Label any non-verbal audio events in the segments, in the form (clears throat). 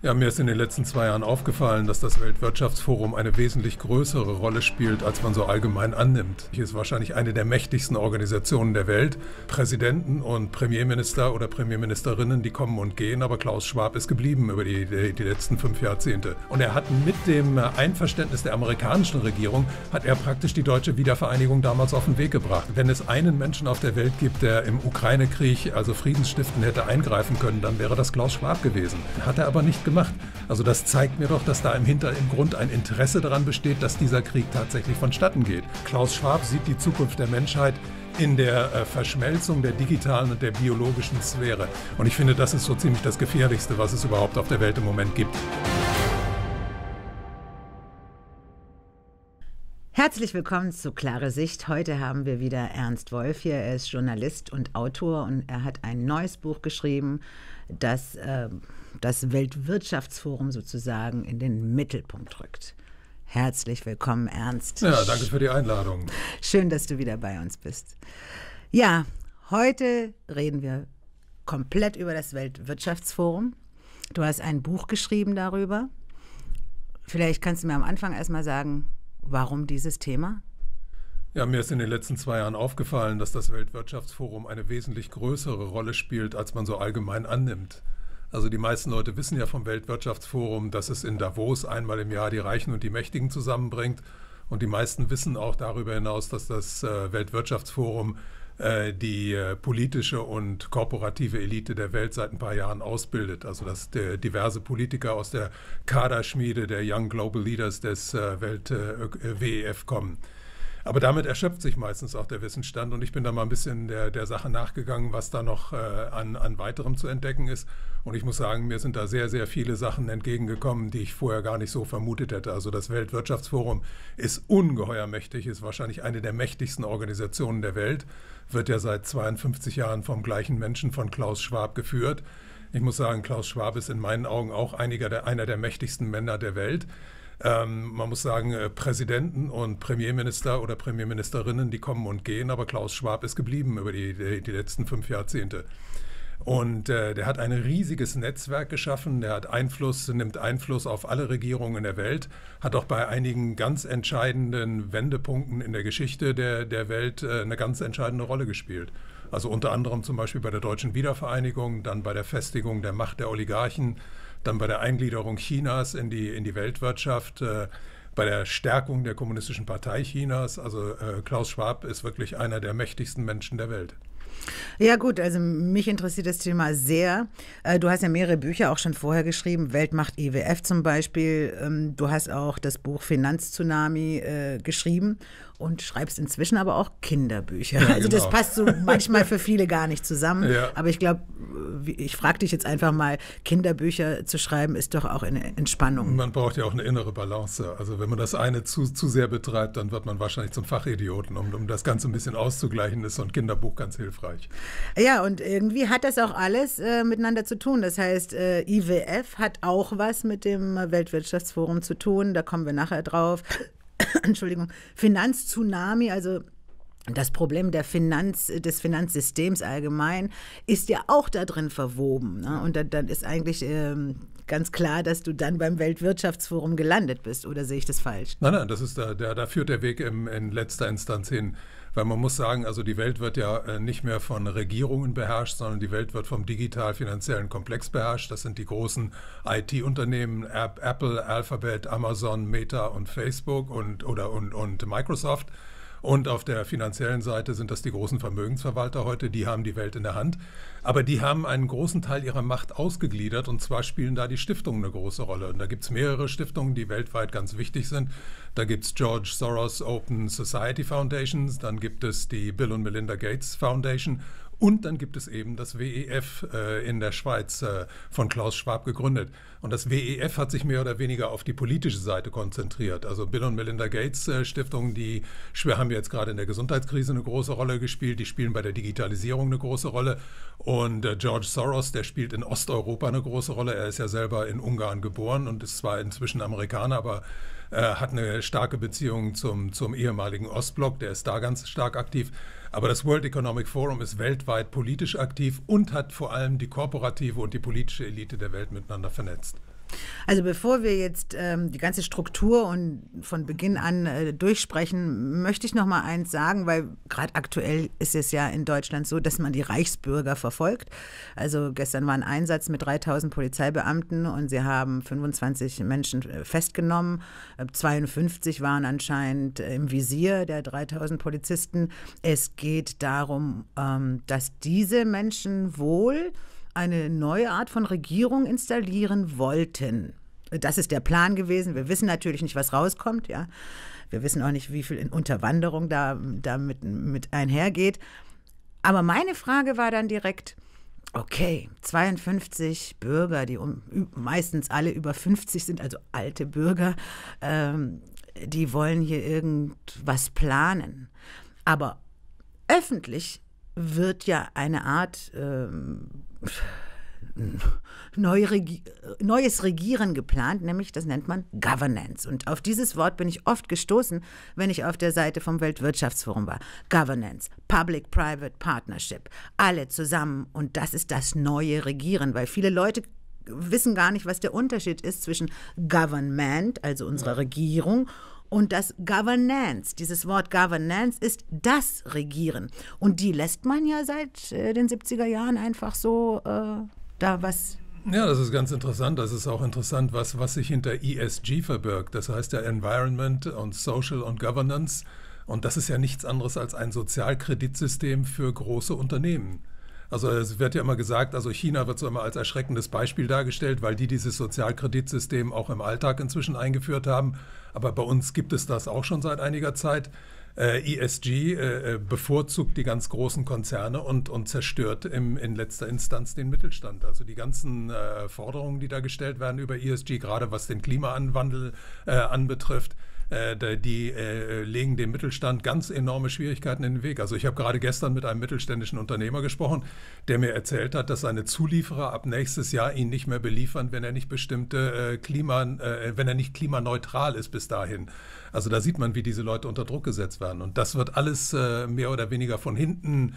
Ja, mir ist in den letzten zwei Jahren aufgefallen, dass das Weltwirtschaftsforum eine wesentlich größere Rolle spielt, als man so allgemein annimmt. Hier ist wahrscheinlich eine der mächtigsten Organisationen der Welt. Präsidenten und Premierminister oder Premierministerinnen, die kommen und gehen, aber Klaus Schwab ist geblieben über die, die, die letzten fünf Jahrzehnte. Und er hat mit dem äh, Einverständnis der amerikanischen Regierung, hat er praktisch die deutsche Wiedervereinigung damals auf den Weg gebracht. Wenn es einen Menschen auf der Welt gibt, der im Ukraine-Krieg, also Friedensstiften hätte eingreifen können, dann wäre das Klaus Schwab gewesen. Hat er aber nicht gemacht. Also das zeigt mir doch, dass da im Hintergrund ein Interesse daran besteht, dass dieser Krieg tatsächlich vonstatten geht. Klaus Schwab sieht die Zukunft der Menschheit in der äh, Verschmelzung der digitalen und der biologischen Sphäre. Und ich finde, das ist so ziemlich das Gefährlichste, was es überhaupt auf der Welt im Moment gibt. Herzlich willkommen zu Klare Sicht. Heute haben wir wieder Ernst Wolf hier. Er ist Journalist und Autor und er hat ein neues Buch geschrieben, das äh, das Weltwirtschaftsforum sozusagen in den Mittelpunkt rückt. Herzlich willkommen, Ernst. Ja, danke für die Einladung. Schön, dass du wieder bei uns bist. Ja, heute reden wir komplett über das Weltwirtschaftsforum. Du hast ein Buch geschrieben darüber. Vielleicht kannst du mir am Anfang erstmal sagen, warum dieses Thema? Ja, mir ist in den letzten zwei Jahren aufgefallen, dass das Weltwirtschaftsforum eine wesentlich größere Rolle spielt, als man so allgemein annimmt. Also die meisten Leute wissen ja vom Weltwirtschaftsforum, dass es in Davos einmal im Jahr die Reichen und die Mächtigen zusammenbringt. Und die meisten wissen auch darüber hinaus, dass das äh, Weltwirtschaftsforum äh, die äh, politische und korporative Elite der Welt seit ein paar Jahren ausbildet. Also dass diverse Politiker aus der Kaderschmiede der Young Global Leaders des Welt WEF kommen. Aber damit erschöpft sich meistens auch der Wissensstand und ich bin da mal ein bisschen der, der Sache nachgegangen, was da noch an, an weiterem zu entdecken ist. Und ich muss sagen, mir sind da sehr, sehr viele Sachen entgegengekommen, die ich vorher gar nicht so vermutet hätte. Also das Weltwirtschaftsforum ist ungeheuer mächtig, ist wahrscheinlich eine der mächtigsten Organisationen der Welt, wird ja seit 52 Jahren vom gleichen Menschen, von Klaus Schwab, geführt. Ich muss sagen, Klaus Schwab ist in meinen Augen auch der, einer der mächtigsten Männer der Welt. Ähm, man muss sagen, äh, Präsidenten und Premierminister oder Premierministerinnen, die kommen und gehen, aber Klaus Schwab ist geblieben über die, die, die letzten fünf Jahrzehnte. Und äh, der hat ein riesiges Netzwerk geschaffen, der hat Einfluss, nimmt Einfluss auf alle Regierungen in der Welt, hat auch bei einigen ganz entscheidenden Wendepunkten in der Geschichte der, der Welt äh, eine ganz entscheidende Rolle gespielt. Also unter anderem zum Beispiel bei der deutschen Wiedervereinigung, dann bei der Festigung der Macht der Oligarchen, dann bei der Eingliederung Chinas in die, in die Weltwirtschaft. Äh, bei der Stärkung der Kommunistischen Partei Chinas. Also äh, Klaus Schwab ist wirklich einer der mächtigsten Menschen der Welt. Ja gut, also mich interessiert das Thema sehr. Äh, du hast ja mehrere Bücher auch schon vorher geschrieben, Weltmacht IWF e zum Beispiel. Ähm, du hast auch das Buch Finanztsunami äh, geschrieben und schreibst inzwischen aber auch Kinderbücher. Ja, also genau. das passt so manchmal für viele gar nicht zusammen. (laughs) Ja. Aber ich glaube, ich frage dich jetzt einfach mal, Kinderbücher zu schreiben ist doch auch eine Entspannung. Man braucht ja auch eine innere Balance. Also wenn man das eine zu, zu sehr betreibt, dann wird man wahrscheinlich zum Fachidioten. Um, um das Ganze ein bisschen auszugleichen, ist so ein Kinderbuch ganz hilfreich. Ja, und irgendwie hat das auch alles äh, miteinander zu tun. Das heißt, äh, IWF hat auch was mit dem Weltwirtschaftsforum zu tun. Da kommen wir nachher drauf. (coughs) Entschuldigung, Finanztsunami, also das Problem der Finanz, des Finanzsystems allgemein ist ja auch da drin verwoben. Ne? Und dann, dann, ist eigentlich ähm, ganz klar, dass du dann beim Weltwirtschaftsforum gelandet bist. Oder sehe ich das falsch? Nein, nein, das ist da, da, da führt der Weg im, in letzter Instanz hin. Weil man muss sagen, also die Welt wird ja äh, nicht mehr von Regierungen beherrscht, sondern die Welt wird vom digital-finanziellen Komplex beherrscht. Das sind die großen IT-Unternehmen, Apple, Alphabet, Amazon, Meta und Facebook und, oder, und, und Microsoft. Und auf der finanziellen Seite sind das die großen Vermögensverwalter heute, die haben die Welt in der Hand. Aber die haben einen großen Teil ihrer Macht ausgegliedert und zwar spielen da die Stiftungen eine große Rolle. Und da gibt es mehrere Stiftungen, die weltweit ganz wichtig sind. Da gibt es George Soros Open Society Foundations, dann gibt es die Bill und Melinda Gates Foundation und dann gibt es eben das WEF äh, in der Schweiz äh, von Klaus Schwab gegründet. Und das WEF hat sich mehr oder weniger auf die politische Seite konzentriert. Also Bill und Melinda Gates äh, Stiftung, die haben jetzt gerade in der Gesundheitskrise eine große Rolle gespielt, die spielen bei der Digitalisierung eine große Rolle. Und äh, George Soros, der spielt in Osteuropa eine große Rolle. Er ist ja selber in Ungarn geboren und ist zwar inzwischen Amerikaner, aber äh, hat eine starke Beziehung zum, zum ehemaligen Ostblock, der ist da ganz stark aktiv. Aber das World Economic Forum ist weltweit politisch aktiv und hat vor allem die korporative und die politische Elite der Welt miteinander vernetzt. Also bevor wir jetzt ähm, die ganze Struktur und von Beginn an äh, durchsprechen, möchte ich noch mal eins sagen, weil gerade aktuell ist es ja in Deutschland so, dass man die Reichsbürger verfolgt. Also gestern war ein Einsatz mit 3000 Polizeibeamten und sie haben 25 Menschen äh, festgenommen. 52 äh, waren anscheinend äh, im Visier der 3000 Polizisten. Es geht darum, ähm, dass diese Menschen wohl eine neue Art von Regierung installieren wollten. Das ist der Plan gewesen. Wir wissen natürlich nicht, was rauskommt. Ja? Wir wissen auch nicht, wie viel in Unterwanderung da, da mit, mit einhergeht. Aber meine Frage war dann direkt, okay, 52 Bürger, die um, meistens alle über 50 sind, also alte Bürger, ähm, die wollen hier irgendwas planen. Aber öffentlich wird ja eine Art ähm, neu Regi neues Regieren geplant, nämlich das nennt man Governance. Und auf dieses Wort bin ich oft gestoßen, wenn ich auf der Seite vom Weltwirtschaftsforum war. Governance, Public-Private Partnership, alle zusammen. Und das ist das neue Regieren, weil viele Leute wissen gar nicht, was der Unterschied ist zwischen Government, also unserer Regierung, und das Governance, dieses Wort Governance ist das Regieren. Und die lässt man ja seit äh, den 70er Jahren einfach so äh, da was ja, das ist ganz interessant. Das ist auch interessant, was, was sich hinter ESG verbirgt. Das heißt ja Environment und Social und Governance. Und das ist ja nichts anderes als ein Sozialkreditsystem für große Unternehmen. Also es wird ja immer gesagt, also China wird so immer als erschreckendes Beispiel dargestellt, weil die dieses Sozialkreditsystem auch im Alltag inzwischen eingeführt haben. Aber bei uns gibt es das auch schon seit einiger Zeit. Äh, ESG äh, äh, bevorzugt die ganz großen Konzerne und, und zerstört im, in letzter Instanz den Mittelstand. Also die ganzen äh, Forderungen, die da gestellt werden über ESG, gerade was den Klimawandel äh, anbetrifft, äh, die äh, legen dem Mittelstand ganz enorme Schwierigkeiten in den Weg. Also ich habe gerade gestern mit einem mittelständischen Unternehmer gesprochen, der mir erzählt hat, dass seine Zulieferer ab nächstes Jahr ihn nicht mehr beliefern, wenn er nicht bestimmte äh, Klima, wenn er nicht klimaneutral ist bis dahin. Also da sieht man, wie diese Leute unter Druck gesetzt werden. Und das wird alles mehr oder weniger von hinten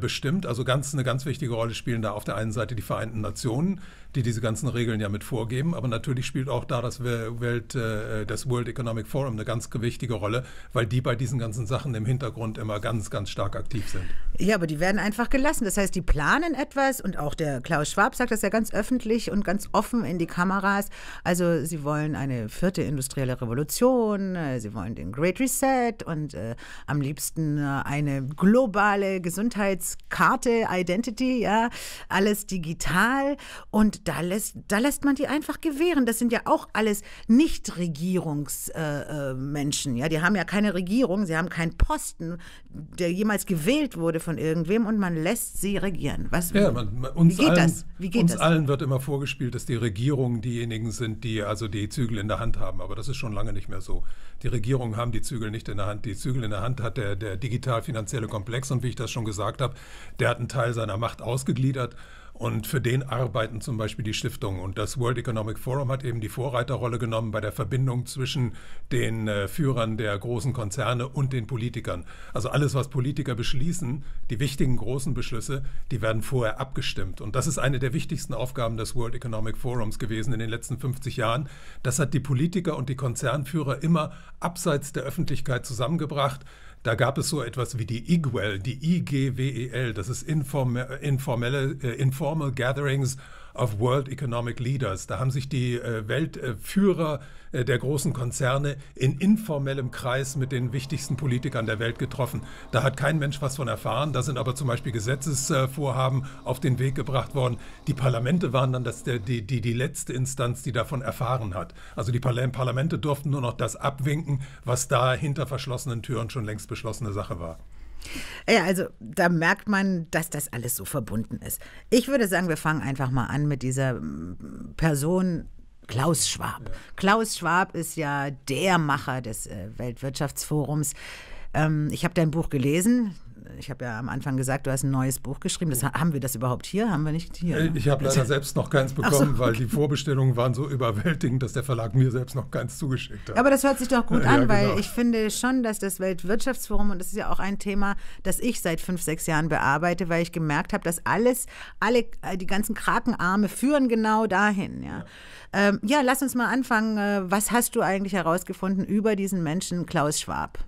bestimmt. Also ganz, eine ganz wichtige Rolle spielen da auf der einen Seite die Vereinten Nationen, die diese ganzen Regeln ja mit vorgeben. Aber natürlich spielt auch da das, Welt, äh, das World Economic Forum eine ganz gewichtige Rolle, weil die bei diesen ganzen Sachen im Hintergrund immer ganz, ganz stark aktiv sind. Ja, aber die werden einfach gelassen. Das heißt, die planen etwas und auch der Klaus Schwab sagt das ja ganz öffentlich und ganz offen in die Kameras. Also sie wollen eine vierte industrielle Revolution, äh, sie wollen den Great Reset und äh, am liebsten äh, eine globale Gesundheitskarte, Identity, ja, alles digital und da lässt, da lässt man die einfach gewähren. Das sind ja auch alles Nicht-Regierungsmenschen. Äh, äh ja, die haben ja keine Regierung, sie haben keinen Posten, der jemals gewählt wurde von irgendwem und man lässt sie regieren. Was, ja, man, man, uns wie geht allen, das? Wie geht uns das? allen wird immer vorgespielt, dass die Regierungen diejenigen sind, die also die Zügel in der Hand haben. Aber das ist schon lange nicht mehr so. Die Regierungen haben die Zügel nicht in der Hand. Die Zügel in der Hand hat der, der digital-finanzielle Komplex und wie ich das schon gesagt habe, der hat einen Teil seiner Macht ausgegliedert und für den arbeiten zum Beispiel die Stiftungen. Und das World Economic Forum hat eben die Vorreiterrolle genommen bei der Verbindung zwischen den äh, Führern der großen Konzerne und den Politikern. Also alles, was Politiker beschließen, die wichtigen großen Beschlüsse, die werden vorher abgestimmt. Und das ist eine der wichtigsten Aufgaben des World Economic Forums gewesen in den letzten 50 Jahren. Das hat die Politiker und die Konzernführer immer abseits der Öffentlichkeit zusammengebracht. Da gab es so etwas wie die IGWEL, die IGWEL, das ist informe, informelle, äh, Informal Gatherings of World Economic Leaders. Da haben sich die äh, Weltführer äh, der großen Konzerne in informellem Kreis mit den wichtigsten Politikern der Welt getroffen. Da hat kein Mensch was von erfahren. Da sind aber zum Beispiel Gesetzesvorhaben äh, auf den Weg gebracht worden. Die Parlamente waren dann das, die, die, die letzte Instanz, die davon erfahren hat. Also die Parlamente durften nur noch das abwinken, was da hinter verschlossenen Türen schon längst beschlossene Sache war. Ja, also da merkt man, dass das alles so verbunden ist. Ich würde sagen, wir fangen einfach mal an mit dieser mm, Person, Klaus Schwab. Klaus Schwab ist ja der Macher des äh, Weltwirtschaftsforums. Ähm, ich habe dein Buch gelesen, ich habe ja am Anfang gesagt, du hast ein neues Buch geschrieben. Das, oh. haben wir das überhaupt hier? Haben wir nicht hier? Äh, ich habe leider selbst noch keins bekommen, so. weil die Vorbestellungen waren so überwältigend, dass der Verlag mir selbst noch keins zugeschickt hat. Aber das hört sich doch gut (laughs) an, ja, weil genau. ich finde schon, dass das Weltwirtschaftsforum, und das ist ja auch ein Thema, das ich seit fünf, sechs Jahren bearbeite, weil ich gemerkt habe, dass alles, alle, äh, die ganzen Krakenarme führen genau dahin. Ja, ja. Ähm, ja lass uns mal anfangen. Äh, was hast du eigentlich herausgefunden über diesen Menschen Klaus Schwab?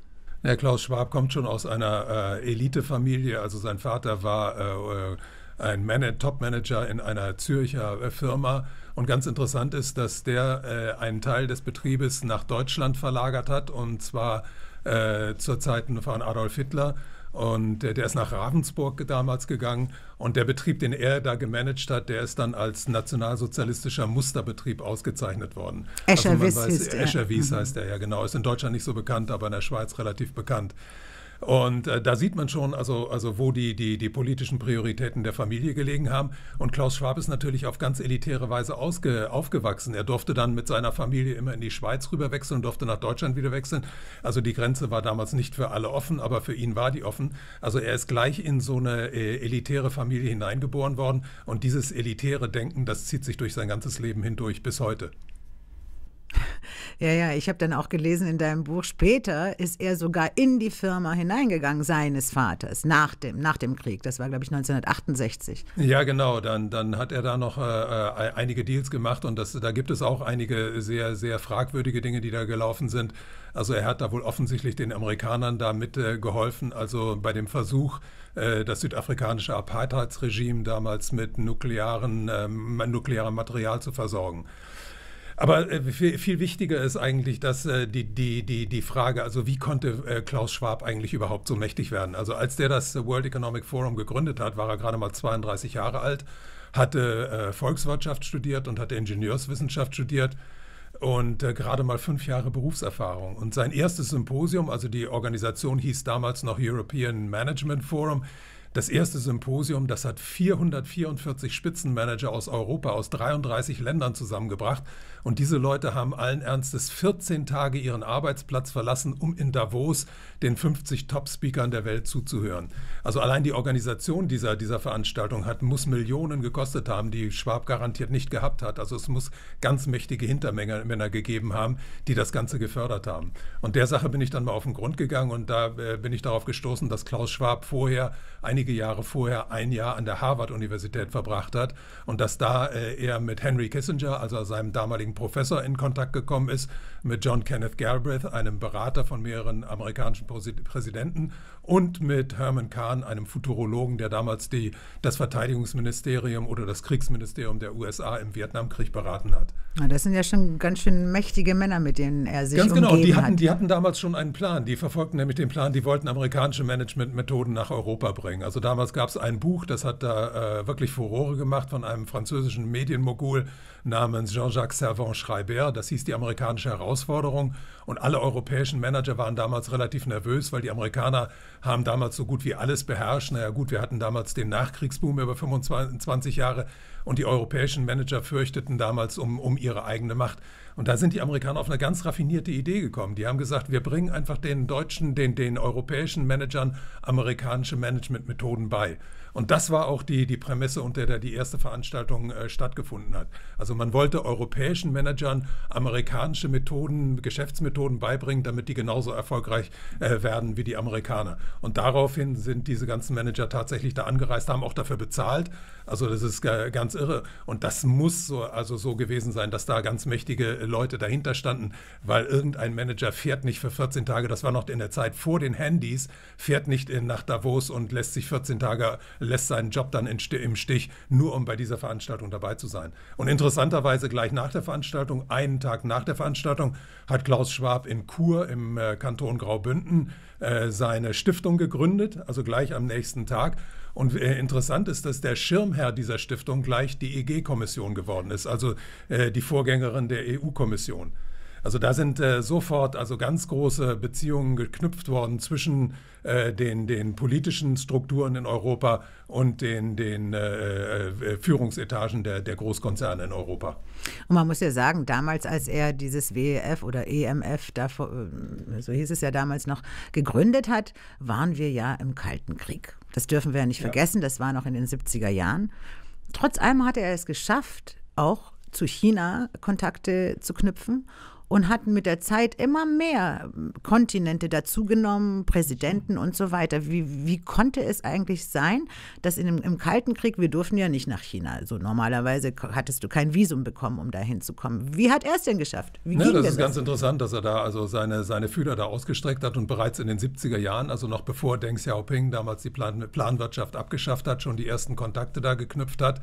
Ja, Klaus Schwab kommt schon aus einer äh, Elitefamilie. Also sein Vater war äh, äh ein Man Top-Manager in einer Zürcher äh, Firma. Und ganz interessant ist, dass der äh, einen Teil des Betriebes nach Deutschland verlagert hat, und zwar äh, zur Zeit von Adolf Hitler. Und äh, der ist nach Ravensburg damals gegangen. Und der Betrieb, den er da gemanagt hat, der ist dann als nationalsozialistischer Musterbetrieb ausgezeichnet worden. Escherwies also heißt er. Escherwies mhm. heißt er ja, genau. Ist in Deutschland nicht so bekannt, aber in der Schweiz relativ bekannt. Und äh, da sieht man schon, also, also wo die, die, die politischen Prioritäten der Familie gelegen haben. Und Klaus Schwab ist natürlich auf ganz elitäre Weise ausge, aufgewachsen. Er durfte dann mit seiner Familie immer in die Schweiz rüber wechseln, durfte nach Deutschland wieder wechseln. Also die Grenze war damals nicht für alle offen, aber für ihn war die offen. Also er ist gleich in so eine äh, elitäre Familie hineingeboren worden. Und dieses elitäre Denken, das zieht sich durch sein ganzes Leben hindurch bis heute. (laughs) Ja, ja, ich habe dann auch gelesen in deinem Buch, später ist er sogar in die Firma hineingegangen, seines Vaters, nach dem, nach dem Krieg. Das war, glaube ich, 1968. Ja, genau. Dann, dann hat er da noch äh, äh einige Deals gemacht und das, da gibt es auch einige sehr, sehr fragwürdige Dinge, die da gelaufen sind. Also er hat da wohl offensichtlich den Amerikanern damit äh, geholfen, also bei dem Versuch, äh, das südafrikanische Apartheidsregime damals mit nuklearen, ähm, nuklearem Material zu versorgen. Aber äh, viel, wichtiger ist eigentlich, dass äh, die, die, die, die Frage, also wie konnte äh, Klaus Schwab eigentlich überhaupt so mächtig werden? Also als der das World Economic Forum gegründet hat, war er gerade mal 32 Jahre alt, hatte Volkswirtschaft studiert und hatte Ingenieurswissenschaft studiert und gerade mal fünf Jahre Berufserfahrung. Und sein erstes Symposium, also die Organisation hieß damals noch European Management Forum, das erste Symposium, das hat 444 Spitzenmanager aus Europa, aus 33 Ländern zusammengebracht. Und diese Leute haben allen Ernstes 14 Tage ihren Arbeitsplatz verlassen, um in Davos den 50 Top-Speakern der Welt zuzuhören. Also allein die Organisation dieser, dieser Veranstaltung hat, muss Millionen gekostet haben, die Schwab garantiert nicht gehabt hat. Also es muss ganz mächtige Hintermänner gegeben haben, die das Ganze gefördert haben. Und der Sache bin ich dann mal auf den Grund gegangen und da äh, bin ich darauf gestoßen, dass Klaus Schwab vorher einige einige Jahre vorher ein Jahr an der Harvard-Universität verbracht hat und dass da äh, er mit Henry Kissinger, also seinem damaligen Professor, in Kontakt gekommen ist, mit John Kenneth Galbraith, einem Berater von mehreren amerikanischen Präsidenten und mit Herman Kahn, einem Futurologen, der damals die, das Verteidigungsministerium oder das Kriegsministerium der USA im Vietnamkrieg beraten hat. Na, das sind ja schon ganz schön mächtige Männer, mit denen er sich Ganz genau, die hatten, hat. die hatten damals schon einen Plan. Die verfolgten nämlich den Plan, die wollten amerikanische Managementmethoden nach Europa bringen. Also also damals gab es ein Buch, das hat da äh, wirklich Furore gemacht von einem französischen Medienmogul namens Jean-Jacques servan schreibert Das hieß die amerikanische Herausforderung. Und alle europäischen Manager waren damals relativ nervös, weil die Amerikaner haben damals so gut wie alles beherrscht. Naja gut, wir hatten damals den Nachkriegsboom über 25 Jahre und die europäischen Manager fürchteten damals um, um ihre eigene Macht. Und da sind die Amerikaner auf eine ganz raffinierte Idee gekommen. Die haben gesagt, wir bringen einfach den deutschen, den, den europäischen Managern amerikanische Managementmethoden bei. Und das war auch die, die Prämisse, unter der die erste Veranstaltung äh, stattgefunden hat. Also man wollte europäischen Managern amerikanische Methoden, Geschäftsmethoden beibringen, damit die genauso erfolgreich äh, werden wie die Amerikaner. Und daraufhin sind diese ganzen Manager tatsächlich da angereist, haben auch dafür bezahlt. Also das ist ganz irre. Und das muss so, also so gewesen sein, dass da ganz mächtige Leute dahinter standen, weil irgendein Manager fährt nicht für 14 Tage, das war noch in der Zeit vor den Handys, fährt nicht in, nach Davos und lässt sich 14 Tage, lässt seinen Job dann im Stich, nur um bei dieser Veranstaltung dabei zu sein. Und interessanterweise gleich nach der Veranstaltung, einen Tag nach der Veranstaltung, hat Klaus Schwab in Chur im äh, Kanton Graubünden äh, seine Stiftung gegründet, also gleich am nächsten Tag. Und äh, interessant ist, dass der Schirmherr dieser Stiftung gleich die EG-Kommission geworden ist, also äh, die Vorgängerin der EU-Kommission. Also da sind äh, sofort also ganz große Beziehungen geknüpft worden zwischen äh, den, den politischen Strukturen in Europa und den, den äh, äh Führungsetagen der, der Großkonzerne in Europa. Und man muss ja sagen, damals, als er dieses WEF oder EMF, da, äh, so hieß es ja damals noch, gegründet hat, waren wir ja im Kalten Krieg. Das dürfen wir ja nicht ja. vergessen, das war noch in den 70er Jahren. Trotz allem hatte er es geschafft, auch zu China Kontakte zu knüpfen und hatten mit der Zeit immer mehr Kontinente dazugenommen, Präsidenten und so weiter. Wie, wie konnte es eigentlich sein, dass in, im Kalten Krieg, wir durften ja nicht nach China, also normalerweise hattest du kein Visum bekommen, um da hinzukommen. Wie hat er es denn geschafft? Wie ja, ne, das ist das? ganz interessant, dass er da also seine, seine Fühler da ausgestreckt hat und bereits in den 70er Jahren, also noch bevor Deng Xiaoping damals die Plan Planwirtschaft abgeschafft hat, schon die ersten Kontakte da geknüpft hat.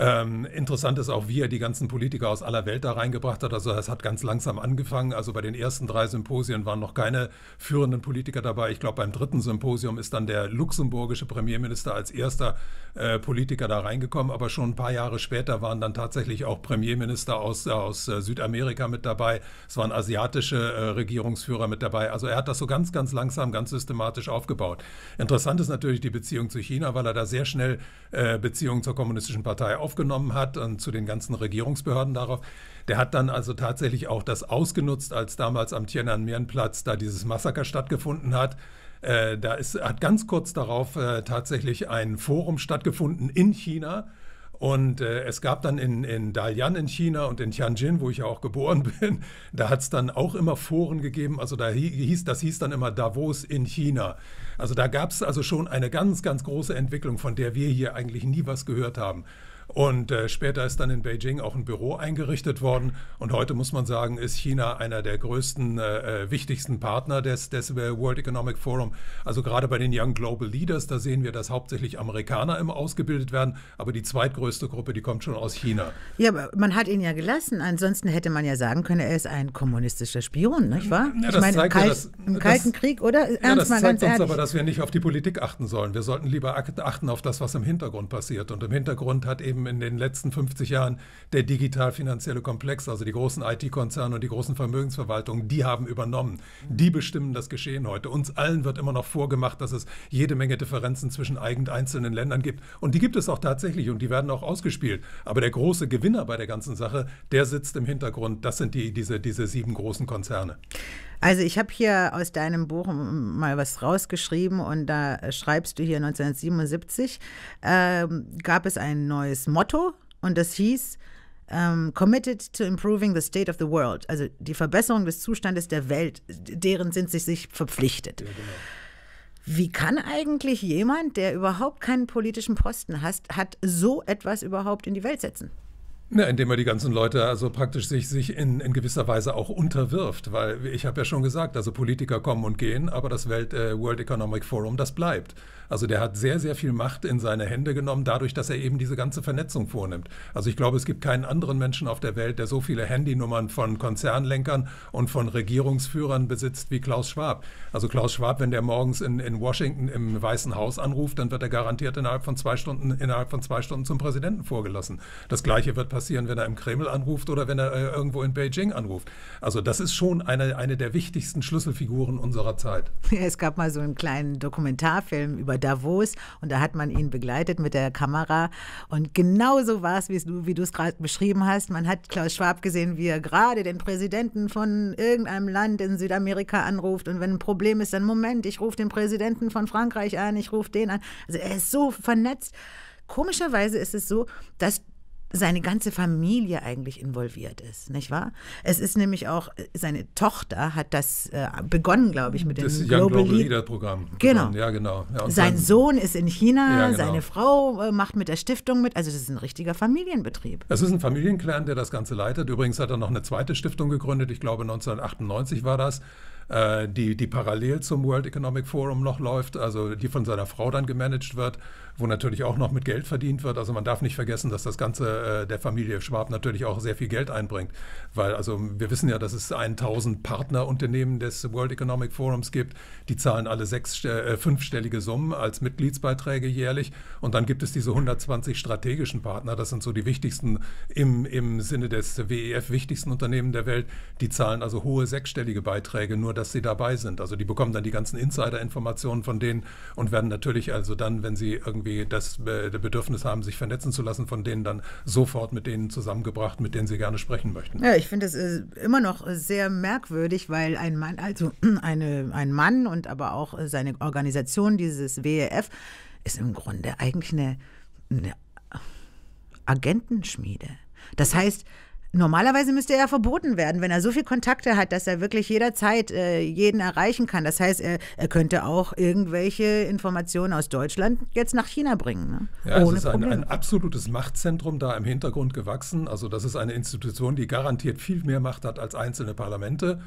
Ähm, interessant ist auch, wie er die ganzen Politiker aus aller Welt da reingebracht hat. Also es hat ganz langsam angefangen. Also bei den ersten drei Symposien waren noch keine führenden Politiker dabei. Ich glaube, beim dritten Symposium ist dann der luxemburgische Premierminister als erster äh, Politiker da reingekommen. Aber schon ein paar Jahre später waren dann tatsächlich auch Premierminister aus, äh, aus äh, Südamerika mit dabei. Es waren asiatische äh, Regierungsführer mit dabei. Also er hat das so ganz, ganz langsam, ganz systematisch aufgebaut. Interessant ist natürlich die Beziehung zu China, weil er da sehr schnell äh, Beziehungen zur Kommunistischen Partei aufgebaut aufgenommen hat und zu den ganzen Regierungsbehörden darauf. Der hat dann also tatsächlich auch das ausgenutzt, als damals am Tiananmen-Platz da dieses Massaker stattgefunden hat. Äh, da ist, hat ganz kurz darauf äh, tatsächlich ein Forum stattgefunden in China. Und äh, es gab dann in, in Dalian in China und in Tianjin, wo ich ja auch geboren (laughs) bin, da hat es dann auch immer Foren gegeben. Also da hieß, das hieß dann immer Davos in China. Also da gab es also schon eine ganz, ganz große Entwicklung, von der wir hier eigentlich nie was gehört haben. Und äh, später ist dann in Beijing auch ein Büro eingerichtet worden. Und heute muss man sagen, ist China einer der größten, äh, äh wichtigsten Partner des, des äh, World Economic Forum. Also gerade bei den Young Global Leaders, da sehen wir, dass hauptsächlich Amerikaner immer ausgebildet werden. Aber die zweitgrößte Gruppe, die kommt schon aus China. Ja, aber man hat ihn ja gelassen. Ansonsten hätte man ja sagen können, er ist ein kommunistischer Spion, nicht wahr? Ja, ich meine, im, Kal ja, das, im, Kalten das, Krieg, oder? Ernst ja, das mal zeigt ganz uns ehrlich. aber, dass wir nicht auf die Politik achten sollen. Wir sollten lieber achten auf das, was im Hintergrund passiert. Und im Hintergrund hat eben eben in den letzten 50 Jahren der digital-finanzielle Komplex, also die großen IT-Konzerne und die großen Vermögensverwaltungen, die haben übernommen. Die bestimmen das Geschehen heute. Uns allen wird immer noch vorgemacht, dass es jede Menge Differenzen zwischen eigenen einzelnen Ländern gibt. Und die gibt es auch tatsächlich und die werden auch ausgespielt. Aber der große Gewinner bei der ganzen Sache, der sitzt im Hintergrund. Das sind die, diese, diese sieben großen Konzerne. Also ich habe hier aus deinem Buch mal was rausgeschrieben und da schreibst du hier 1977 äh, gab es ein neues Motto und das hieß um, ähm, committed to improving the state of the world, also die Verbesserung des Zustandes der Welt, deren sind sie sich verpflichtet. Ja, genau. Wie kann eigentlich jemand, der überhaupt keinen politischen Posten hat, hat so etwas überhaupt in die Welt setzen? ja, ne, indem er die ganzen Leute also praktisch sich, sich in, in gewisser Weise auch unterwirft, weil ich habe ja schon gesagt, also Politiker kommen und gehen, aber das Welt, äh, World Economic Forum, das bleibt. Also der hat sehr, sehr viel Macht in seine Hände genommen, dadurch, dass er eben diese ganze Vernetzung vornimmt. Also ich glaube, es gibt keinen anderen Menschen auf der Welt, der so viele Handynummern von Konzernlenkern und von Regierungsführern besitzt wie Klaus Schwab. Also Klaus Schwab, wenn der morgens in, in Washington im Weißen Haus anruft, dann wird er garantiert innerhalb von zwei Stunden, innerhalb von zwei Stunden zum Präsidenten vorgelassen. Das gleiche wird passieren, wenn er im Kreml anruft oder wenn er äh, irgendwo in Beijing anruft. Also das ist schon eine, eine der wichtigsten Schlüsselfiguren unserer Zeit. Es gab mal so einen kleinen Dokumentarfilm über Davos und da hat man ihn begleitet mit der Kamera. Und genauso war es, wie du es gerade beschrieben hast. Man hat Klaus Schwab gesehen, wie er gerade den Präsidenten von irgendeinem Land in Südamerika anruft. Und wenn ein Problem ist, dann Moment, ich rufe den Präsidenten von Frankreich an, ich rufe den an. Also er ist so vernetzt. Komischerweise ist es so, dass seine ganze Familie eigentlich involviert ist, nicht wahr? Es ist nämlich auch, seine Tochter hat das äh, begonnen, glaube ich, mit dem das Global, Global Leader Programm. Genau. Ja, genau. Ja, Sein dann, Sohn ist in China, ja, genau. seine Frau äh, macht mit der Stiftung mit, also das ist ein richtiger Familienbetrieb. Es ist ein Familienclan, der das Ganze leitet. Übrigens hat er noch eine zweite Stiftung gegründet, ich glaube 1998 war das äh, die, die parallel zum World Economic Forum noch läuft, also die von seiner Frau dann gemanagt wird, wo natürlich auch noch mit Geld verdient wird. Also man darf nicht vergessen, dass das Ganze äh, der Familie Schwab natürlich auch sehr viel Geld einbringt, weil also wir wissen ja, dass es 1000 Partnerunternehmen des World Economic Forums gibt, die zahlen alle sechs, äh, fünfstellige Summen als Mitgliedsbeiträge jährlich und dann gibt es diese 120 strategischen Partner, das sind so die wichtigsten im, im Sinne des WEF wichtigsten Unternehmen der Welt, die zahlen also hohe sechsstellige Beiträge nur dass sie dabei sind. Also die bekommen dann die ganzen Insider-Informationen von denen und werden natürlich also dann, wenn sie irgendwie das äh, Bedürfnis haben, sich vernetzen zu lassen, von denen dann sofort mit denen zusammengebracht, mit denen sie gerne sprechen möchten. Ja, ich finde es äh, immer noch sehr merkwürdig, weil ein Mann, also (clears throat) eine, ein Mann und aber auch äh, seine Organisation, dieses WEF, ist im Grunde eigentlich eine, eine Agentenschmiede. Das heißt, Normalerweise müsste er verboten werden, wenn er so viele Kontakte hat, dass er wirklich jederzeit äh, jeden erreichen kann. Das heißt, er, er, könnte auch irgendwelche Informationen aus Deutschland jetzt nach China bringen. Ne? Ja, Ohne es ist ein, ein, absolutes Machtzentrum da im Hintergrund gewachsen. Also das ist eine Institution, die garantiert viel mehr Macht hat als einzelne Parlamente.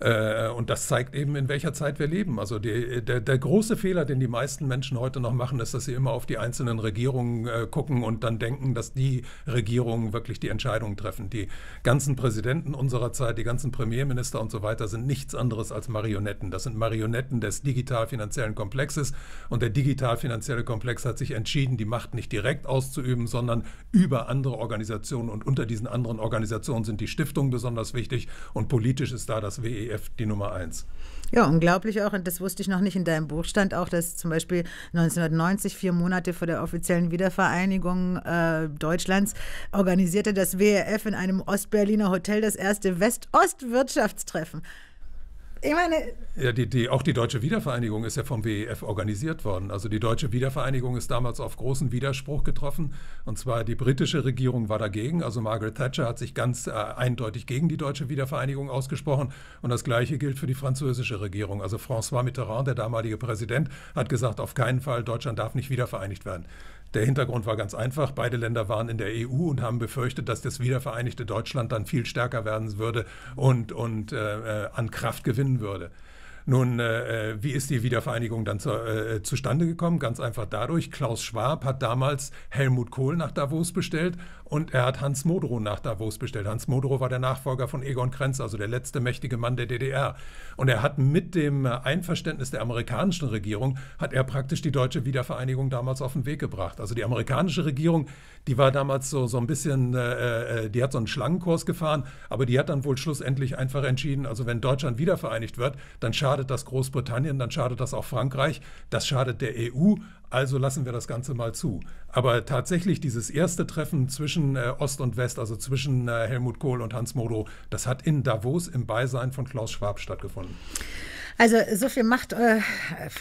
Äh, und das zeigt eben, in welcher Zeit wir leben. Also die, der, der, große Fehler, den die meisten Menschen heute noch machen, ist, dass sie immer auf die einzelnen Regierungen äh, gucken und dann denken, dass die Regierungen wirklich die Entscheidungen treffen. Die ganzen Präsidenten unserer Zeit, die ganzen Premierminister und so weiter sind nichts anderes als Marionetten. Das sind Marionetten des digital-finanziellen Komplexes. Und der digital-finanzielle Komplex hat sich entschieden, die Macht nicht direkt auszuüben, sondern über andere Organisationen. Und unter diesen anderen Organisationen sind die Stiftungen besonders wichtig. Und politisch ist da das WE ZDF die Nummer eins. Ja, unglaublich auch, und das wusste ich noch nicht, in deinem Buch stand auch, dass zum Beispiel 1990, vier Monate vor der offiziellen Wiedervereinigung äh, Deutschlands, organisierte das WRF in einem Ostberliner Hotel das erste West-Ost-Wirtschaftstreffen ich meine. Ja, die, die, auch die Deutsche Wiedervereinigung ist ja vom WEF organisiert worden. Also die Deutsche Wiedervereinigung ist damals auf großen Widerspruch getroffen. Und zwar die britische Regierung war dagegen. Also Margaret Thatcher hat sich ganz äh, eindeutig gegen die Deutsche Wiedervereinigung ausgesprochen. Und das Gleiche gilt für die französische Regierung. Also François Mitterrand, der damalige Präsident, hat gesagt, auf keinen Fall, Deutschland darf nicht wiedervereinigt werden. Der Hintergrund war ganz einfach. Beide Länder waren in der EU und haben befürchtet, dass das wiedervereinigte Deutschland dann viel stärker werden würde und, und äh, äh an Kraft gewinnen würde. Nun, äh, äh, wie ist die Wiedervereinigung dann zu, äh, äh, zustande gekommen? Ganz einfach dadurch, Klaus Schwab hat damals Helmut Kohl nach Davos bestellt und er hat Hans Moderow nach Davos bestellt. Hans Moderow war der Nachfolger von Egon Krenz, also der letzte mächtige Mann der DDR. Und er hat mit dem äh, Einverständnis der amerikanischen Regierung, hat er praktisch die deutsche Wiedervereinigung damals auf den Weg gebracht. Also die amerikanische Regierung, die war damals so, so ein bisschen, äh, die hat so einen Schlangenkurs gefahren, aber die hat dann wohl schlussendlich einfach entschieden, also wenn Deutschland wiedervereinigt wird, dann schadet schadet das Großbritannien, dann schadet das auch Frankreich, das schadet der EU, also lassen wir das Ganze mal zu. Aber tatsächlich dieses erste Treffen zwischen äh, Ost und West, also zwischen äh, Helmut Kohl und Hans Modo, das hat in Davos im Beisein von Klaus Schwab stattgefunden. Also so viel Macht äh,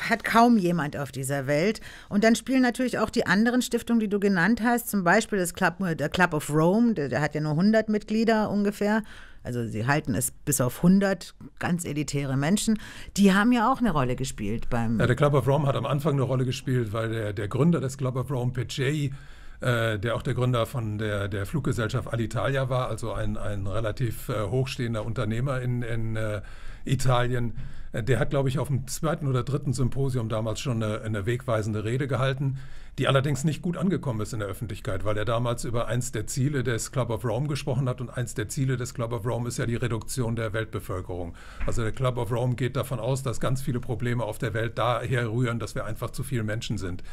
hat kaum jemand auf dieser Welt. Und dann spielen natürlich auch die anderen Stiftungen, die du genannt hast, zum Beispiel das Club, äh, der Club of Rome, der, der hat ja nur 100 Mitglieder ungefähr. Also sie halten es bis auf 100 ganz elitäre Menschen. Die haben ja auch eine Rolle gespielt beim. Ja, der Club of Rome hat am Anfang eine Rolle gespielt, weil der, der Gründer des Club of Rome, Pecei, äh, der auch der Gründer von der, der Fluggesellschaft Alitalia war, also ein, ein relativ äh, hochstehender Unternehmer in, in äh, Italien. Äh, der hat, glaube ich, auf dem zweiten oder dritten Symposium damals schon eine, eine wegweisende Rede gehalten die allerdings nicht gut angekommen ist in der Öffentlichkeit, weil er damals über eins der Ziele des Club of Rome gesprochen hat und eins der Ziele des Club of Rome ist ja die Reduktion der Weltbevölkerung. Also der Club of Rome geht davon aus, dass ganz viele Probleme auf der Welt daher rühren, dass wir einfach zu viele Menschen sind.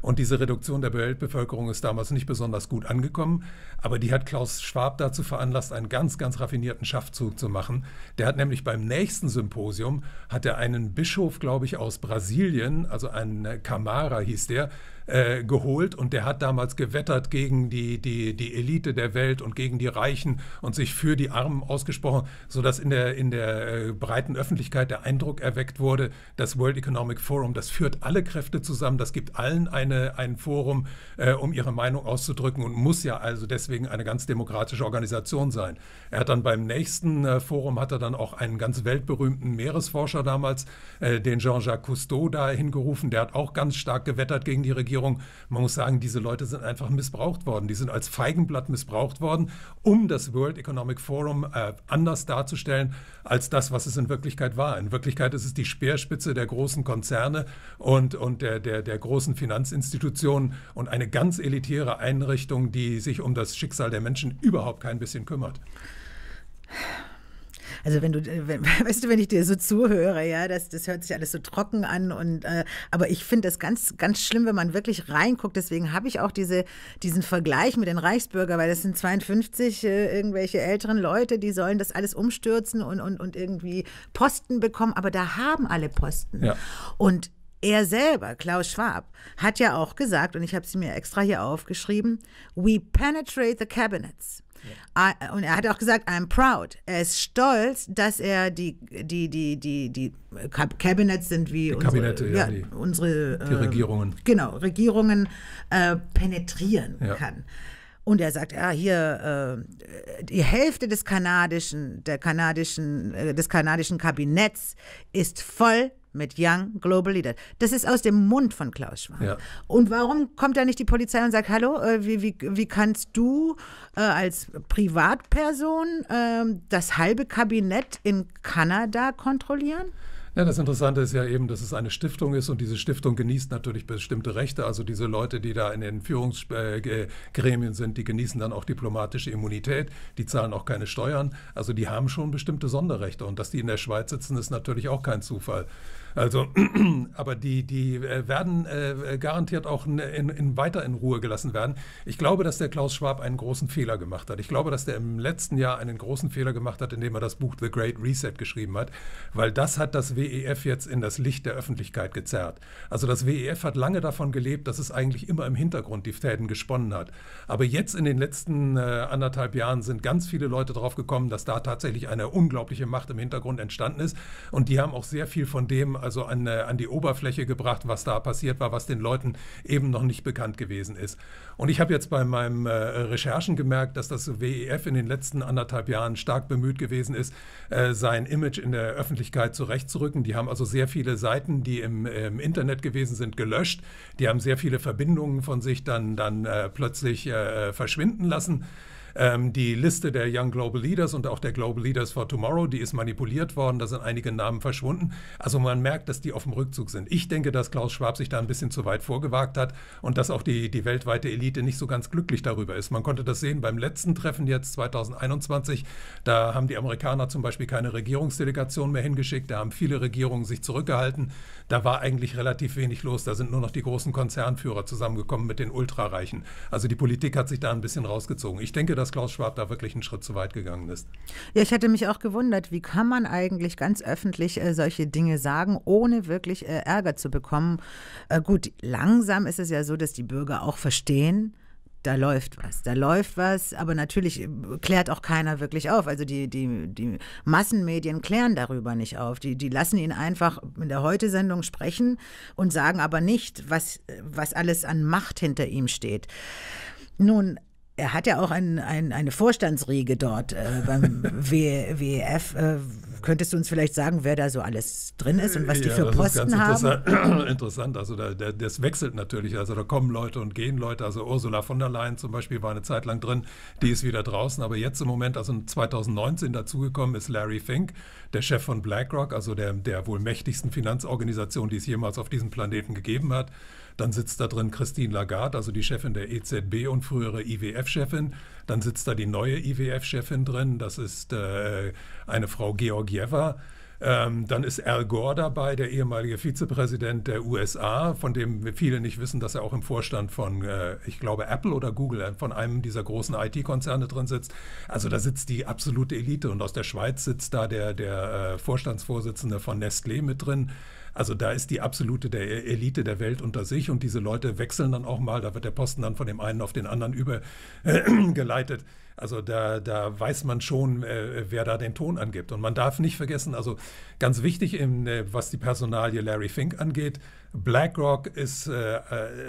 Und diese Reduktion der Weltbevölkerung ist damals nicht besonders gut angekommen, aber die hat Klaus Schwab dazu veranlasst, einen ganz, ganz raffinierten Schaffzug zu machen. Der hat nämlich beim nächsten Symposium, hat er einen Bischof, glaube ich, aus Brasilien, also ein Camara hieß der, äh, äh, geholt und der hat damals gewettert gegen die, die, die Elite der Welt und gegen die Reichen und sich für die Armen ausgesprochen, sodass in der, in der äh, breiten Öffentlichkeit der Eindruck erweckt wurde, das World Economic Forum, das führt alle Kräfte zusammen, das gibt allen eine, ein Forum, äh, um ihre Meinung auszudrücken und muss ja also deswegen eine ganz demokratische Organisation sein. Er hat dann beim nächsten äh, Forum, hat er dann auch einen ganz weltberühmten Meeresforscher damals, äh, den Jean-Jacques Cousteau, da hingerufen, der hat auch ganz stark gewettert gegen die Regierung man muss sagen, diese Leute sind einfach missbraucht worden. Die sind als Feigenblatt missbraucht worden, um das World Economic Forum äh, anders darzustellen als das, was es in Wirklichkeit war. In Wirklichkeit ist es die Speerspitze der großen Konzerne und, und der, der, der großen Finanzinstitutionen und eine ganz elitäre Einrichtung, die sich um das Schicksal der Menschen überhaupt kein bisschen kümmert. Also wenn du, äh, wenn, (laughs) weißt du, wenn ich dir so zuhöre, ja, das, das hört sich alles so trocken an und äh, aber ich finde das ganz, ganz schlimm, wenn man wirklich reinguckt. Deswegen habe ich auch diese, diesen Vergleich mit den Reichsbürger, weil das sind 52 äh, irgendwelche älteren Leute, die sollen das alles umstürzen und, und, und irgendwie Posten bekommen, aber da haben alle Posten. Ja. Und er selber, Klaus Schwab, hat ja auch gesagt, und ich habe sie mir extra hier aufgeschrieben, we penetrate the cabinets. Ja. Äh, und er hat auch gesagt, I'm proud. Er ist stolz, dass er die, die, die, die, die Cabinets sind wie die unsere, Kabinette, ja, die, unsere die äh, Regierungen. Genau, Regierungen äh, penetrieren ja. kann. Und er sagt, ja, hier äh, die Hälfte des kanadischen, der kanadischen, äh, des kanadischen Kabinetts ist voll mit Young Global Leader. Das ist aus dem Mund von Klaus Schwab. Ja. Und warum kommt da nicht die Polizei und sagt, hallo, äh, wie, wie, wie kannst du äh, als Privatperson äh, das halbe Kabinett in Kanada kontrollieren? Ja, das Interessante ist ja eben, dass es eine Stiftung ist und diese Stiftung genießt natürlich bestimmte Rechte. Also diese Leute, die da in den Führungsgremien sind, die genießen dann auch diplomatische Immunität, die zahlen auch keine Steuern. Also die haben schon bestimmte Sonderrechte und dass die in der Schweiz sitzen, ist natürlich auch kein Zufall. Also, (clears throat) aber die, die äh, werden äh, garantiert auch in, in, weiter in Ruhe gelassen werden. Ich glaube, dass der Klaus Schwab einen großen Fehler gemacht hat. Ich glaube, dass der im letzten Jahr einen großen Fehler gemacht hat, indem er das Buch The Great Reset geschrieben hat, weil das hat das WEF jetzt in das Licht der Öffentlichkeit gezerrt. Also das WEF hat lange davon gelebt, dass es eigentlich immer im Hintergrund die Fäden gesponnen hat. Aber jetzt in den letzten äh, anderthalb Jahren sind ganz viele Leute drauf gekommen, dass da tatsächlich eine unglaubliche Macht im Hintergrund entstanden ist. Und die haben auch sehr viel von dem also an, äh, an die Oberfläche gebracht, was da passiert war, was den Leuten eben noch nicht bekannt gewesen ist. Und ich habe jetzt bei meinen äh, Recherchen gemerkt, dass das WEF in den letzten anderthalb Jahren stark bemüht gewesen ist, äh, sein Image in der Öffentlichkeit zurechtzurücken. Die haben also sehr viele Seiten, die im, im Internet gewesen sind, gelöscht. Die haben sehr viele Verbindungen von sich dann, dann plötzlich verschwinden lassen. Ähm, die Liste der Young Global Leaders und auch der Global Leaders for Tomorrow, die ist manipuliert worden, da sind einige Namen verschwunden. Also man merkt, dass die auf dem Rückzug sind. Ich denke, dass Klaus Schwab sich da ein bisschen zu weit vorgewagt hat und dass auch die, die weltweite Elite nicht so ganz glücklich darüber ist. Man konnte das sehen beim letzten Treffen jetzt 2021. Da haben die Amerikaner zum Beispiel keine Regierungsdelegation mehr hingeschickt. Da haben viele Regierungen sich zurückgehalten. Da war eigentlich relativ wenig los. Da sind nur noch die großen Konzernführer zusammengekommen mit den Ultrareichen. Also die Politik hat sich da ein bisschen rausgezogen. Ich denke, dass dass Klaus Schwab da wirklich einen Schritt zu weit gegangen ist. Ja, ich hätte mich auch gewundert, wie kann man eigentlich ganz öffentlich äh, solche Dinge sagen, ohne wirklich äh, Ärger zu bekommen. Äh, gut, langsam ist es ja so, dass die Bürger auch verstehen, da läuft was, da läuft was, aber natürlich äh, klärt auch keiner wirklich auf. Also die, die, die Massenmedien klären darüber nicht auf. Die, die lassen ihn einfach in der Heute-Sendung sprechen und sagen aber nicht, was, äh, was alles an Macht hinter ihm steht. Nun, er hat ja auch ein, ein, eine Vorstandsriege dort äh, beim (laughs) WEF. Äh, könntest du uns vielleicht sagen, wer da so alles drin ist und was ja, die für Posten haben? (clears throat) Interessant, also da, da, das wechselt natürlich. Also da kommen Leute und gehen Leute. Also Ursula von der Leyen zum Beispiel war eine Zeit lang drin, die ist wieder draußen. Aber jetzt im Moment, also 2019 dazugekommen ist Larry Fink, der Chef von BlackRock, also der, der wohl mächtigsten Finanzorganisation, die es jemals auf diesem Planeten gegeben hat. Dann sitzt da drin Christine Lagarde, also die Chefin der EZB und frühere IWF-Chefin. Dann sitzt da die neue IWF-Chefin drin, das ist äh, eine Frau Georgieva. Ähm, dann ist Al Gore dabei, der ehemalige Vizepräsident der USA, von dem viele nicht wissen, dass er auch im Vorstand von, äh, ich glaube, Apple oder Google, äh, von einem dieser großen IT-Konzerne drin sitzt. Also da sitzt die absolute Elite und aus der Schweiz sitzt da der, der äh, Vorstandsvorsitzende von Nestlé mit drin. Also da ist die absolute der Elite der Welt unter sich und diese Leute wechseln dann auch mal, da wird der Posten dann von dem einen auf den anderen übergeleitet. Äh, (clears throat) also da, da weiß man schon, äh, wer da den Ton angibt. Und man darf nicht vergessen, also ganz wichtig, in, äh, was die Personalie Larry Fink angeht, BlackRock ist, äh,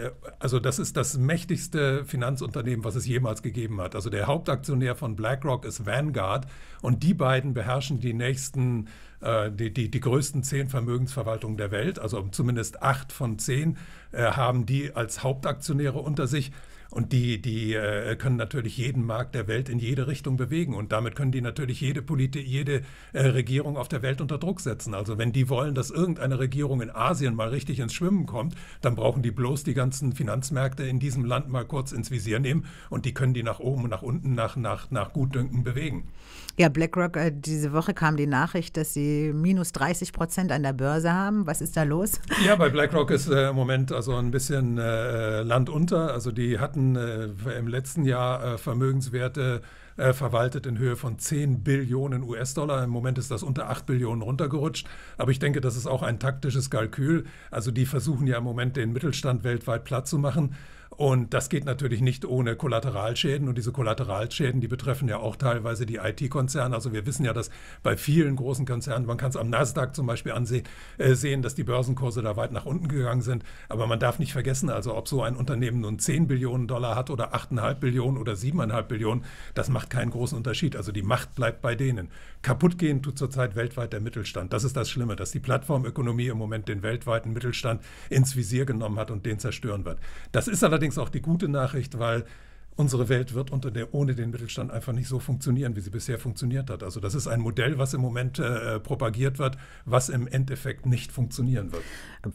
äh, also das ist das mächtigste Finanzunternehmen, was es jemals gegeben hat. Also der Hauptaktionär von BlackRock ist Vanguard und die beiden beherrschen die nächsten, äh, die, die, die größten zehn Vermögensverwaltungen der Welt. Also zumindest acht von zehn äh, haben die als Hauptaktionäre unter sich. Und die, die äh, können natürlich jeden Markt der Welt in jede Richtung bewegen. Und damit können die natürlich jede, Polit jede äh, Regierung auf der Welt unter Druck setzen. Also wenn die wollen, dass irgendeine Regierung in Asien mal richtig ins Schwimmen kommt, dann brauchen die bloß die ganzen Finanzmärkte in diesem Land mal kurz ins Visier nehmen. Und die können die nach oben und nach unten, nach, nach, nach Gutdünken bewegen. Ja, BlackRock, äh, diese Woche kam die Nachricht, dass sie minus 30 Prozent an der Börse haben. Was ist da los? Ja, bei BlackRock ist äh, im Moment also ein bisschen äh, Land unter. Also die hatten äh, im letzten Jahr äh, Vermögenswerte verwaltet in Höhe von 10 Billionen US-Dollar. Im Moment ist das unter 8 Billionen runtergerutscht. Aber ich denke, das ist auch ein taktisches Kalkül. Also die versuchen ja im Moment den Mittelstand weltweit platt zu machen. Und das geht natürlich nicht ohne Kollateralschäden. Und diese Kollateralschäden, die betreffen ja auch teilweise die IT-Konzerne. Also wir wissen ja, dass bei vielen großen Konzernen, man kann es am Nasdaq zum Beispiel ansehen, äh, sehen, dass die Börsenkurse da weit nach unten gegangen sind. Aber man darf nicht vergessen, also ob so ein Unternehmen nun 10 Billionen Dollar hat oder 8,5 Billionen oder 7,5 Billionen, das macht keinen großen Unterschied. Also die Macht bleibt bei denen. Kaputt gehen tut zurzeit weltweit der Mittelstand. Das ist das Schlimme, dass die Plattformökonomie im Moment den weltweiten Mittelstand ins Visier genommen hat und den zerstören wird. Das ist allerdings allerdings auch die gute Nachricht, weil unsere Welt wird unter der, ohne den Mittelstand einfach nicht so funktionieren, wie sie bisher funktioniert hat. Also das ist ein Modell, was im Moment äh, propagiert wird, was im Endeffekt nicht funktionieren wird.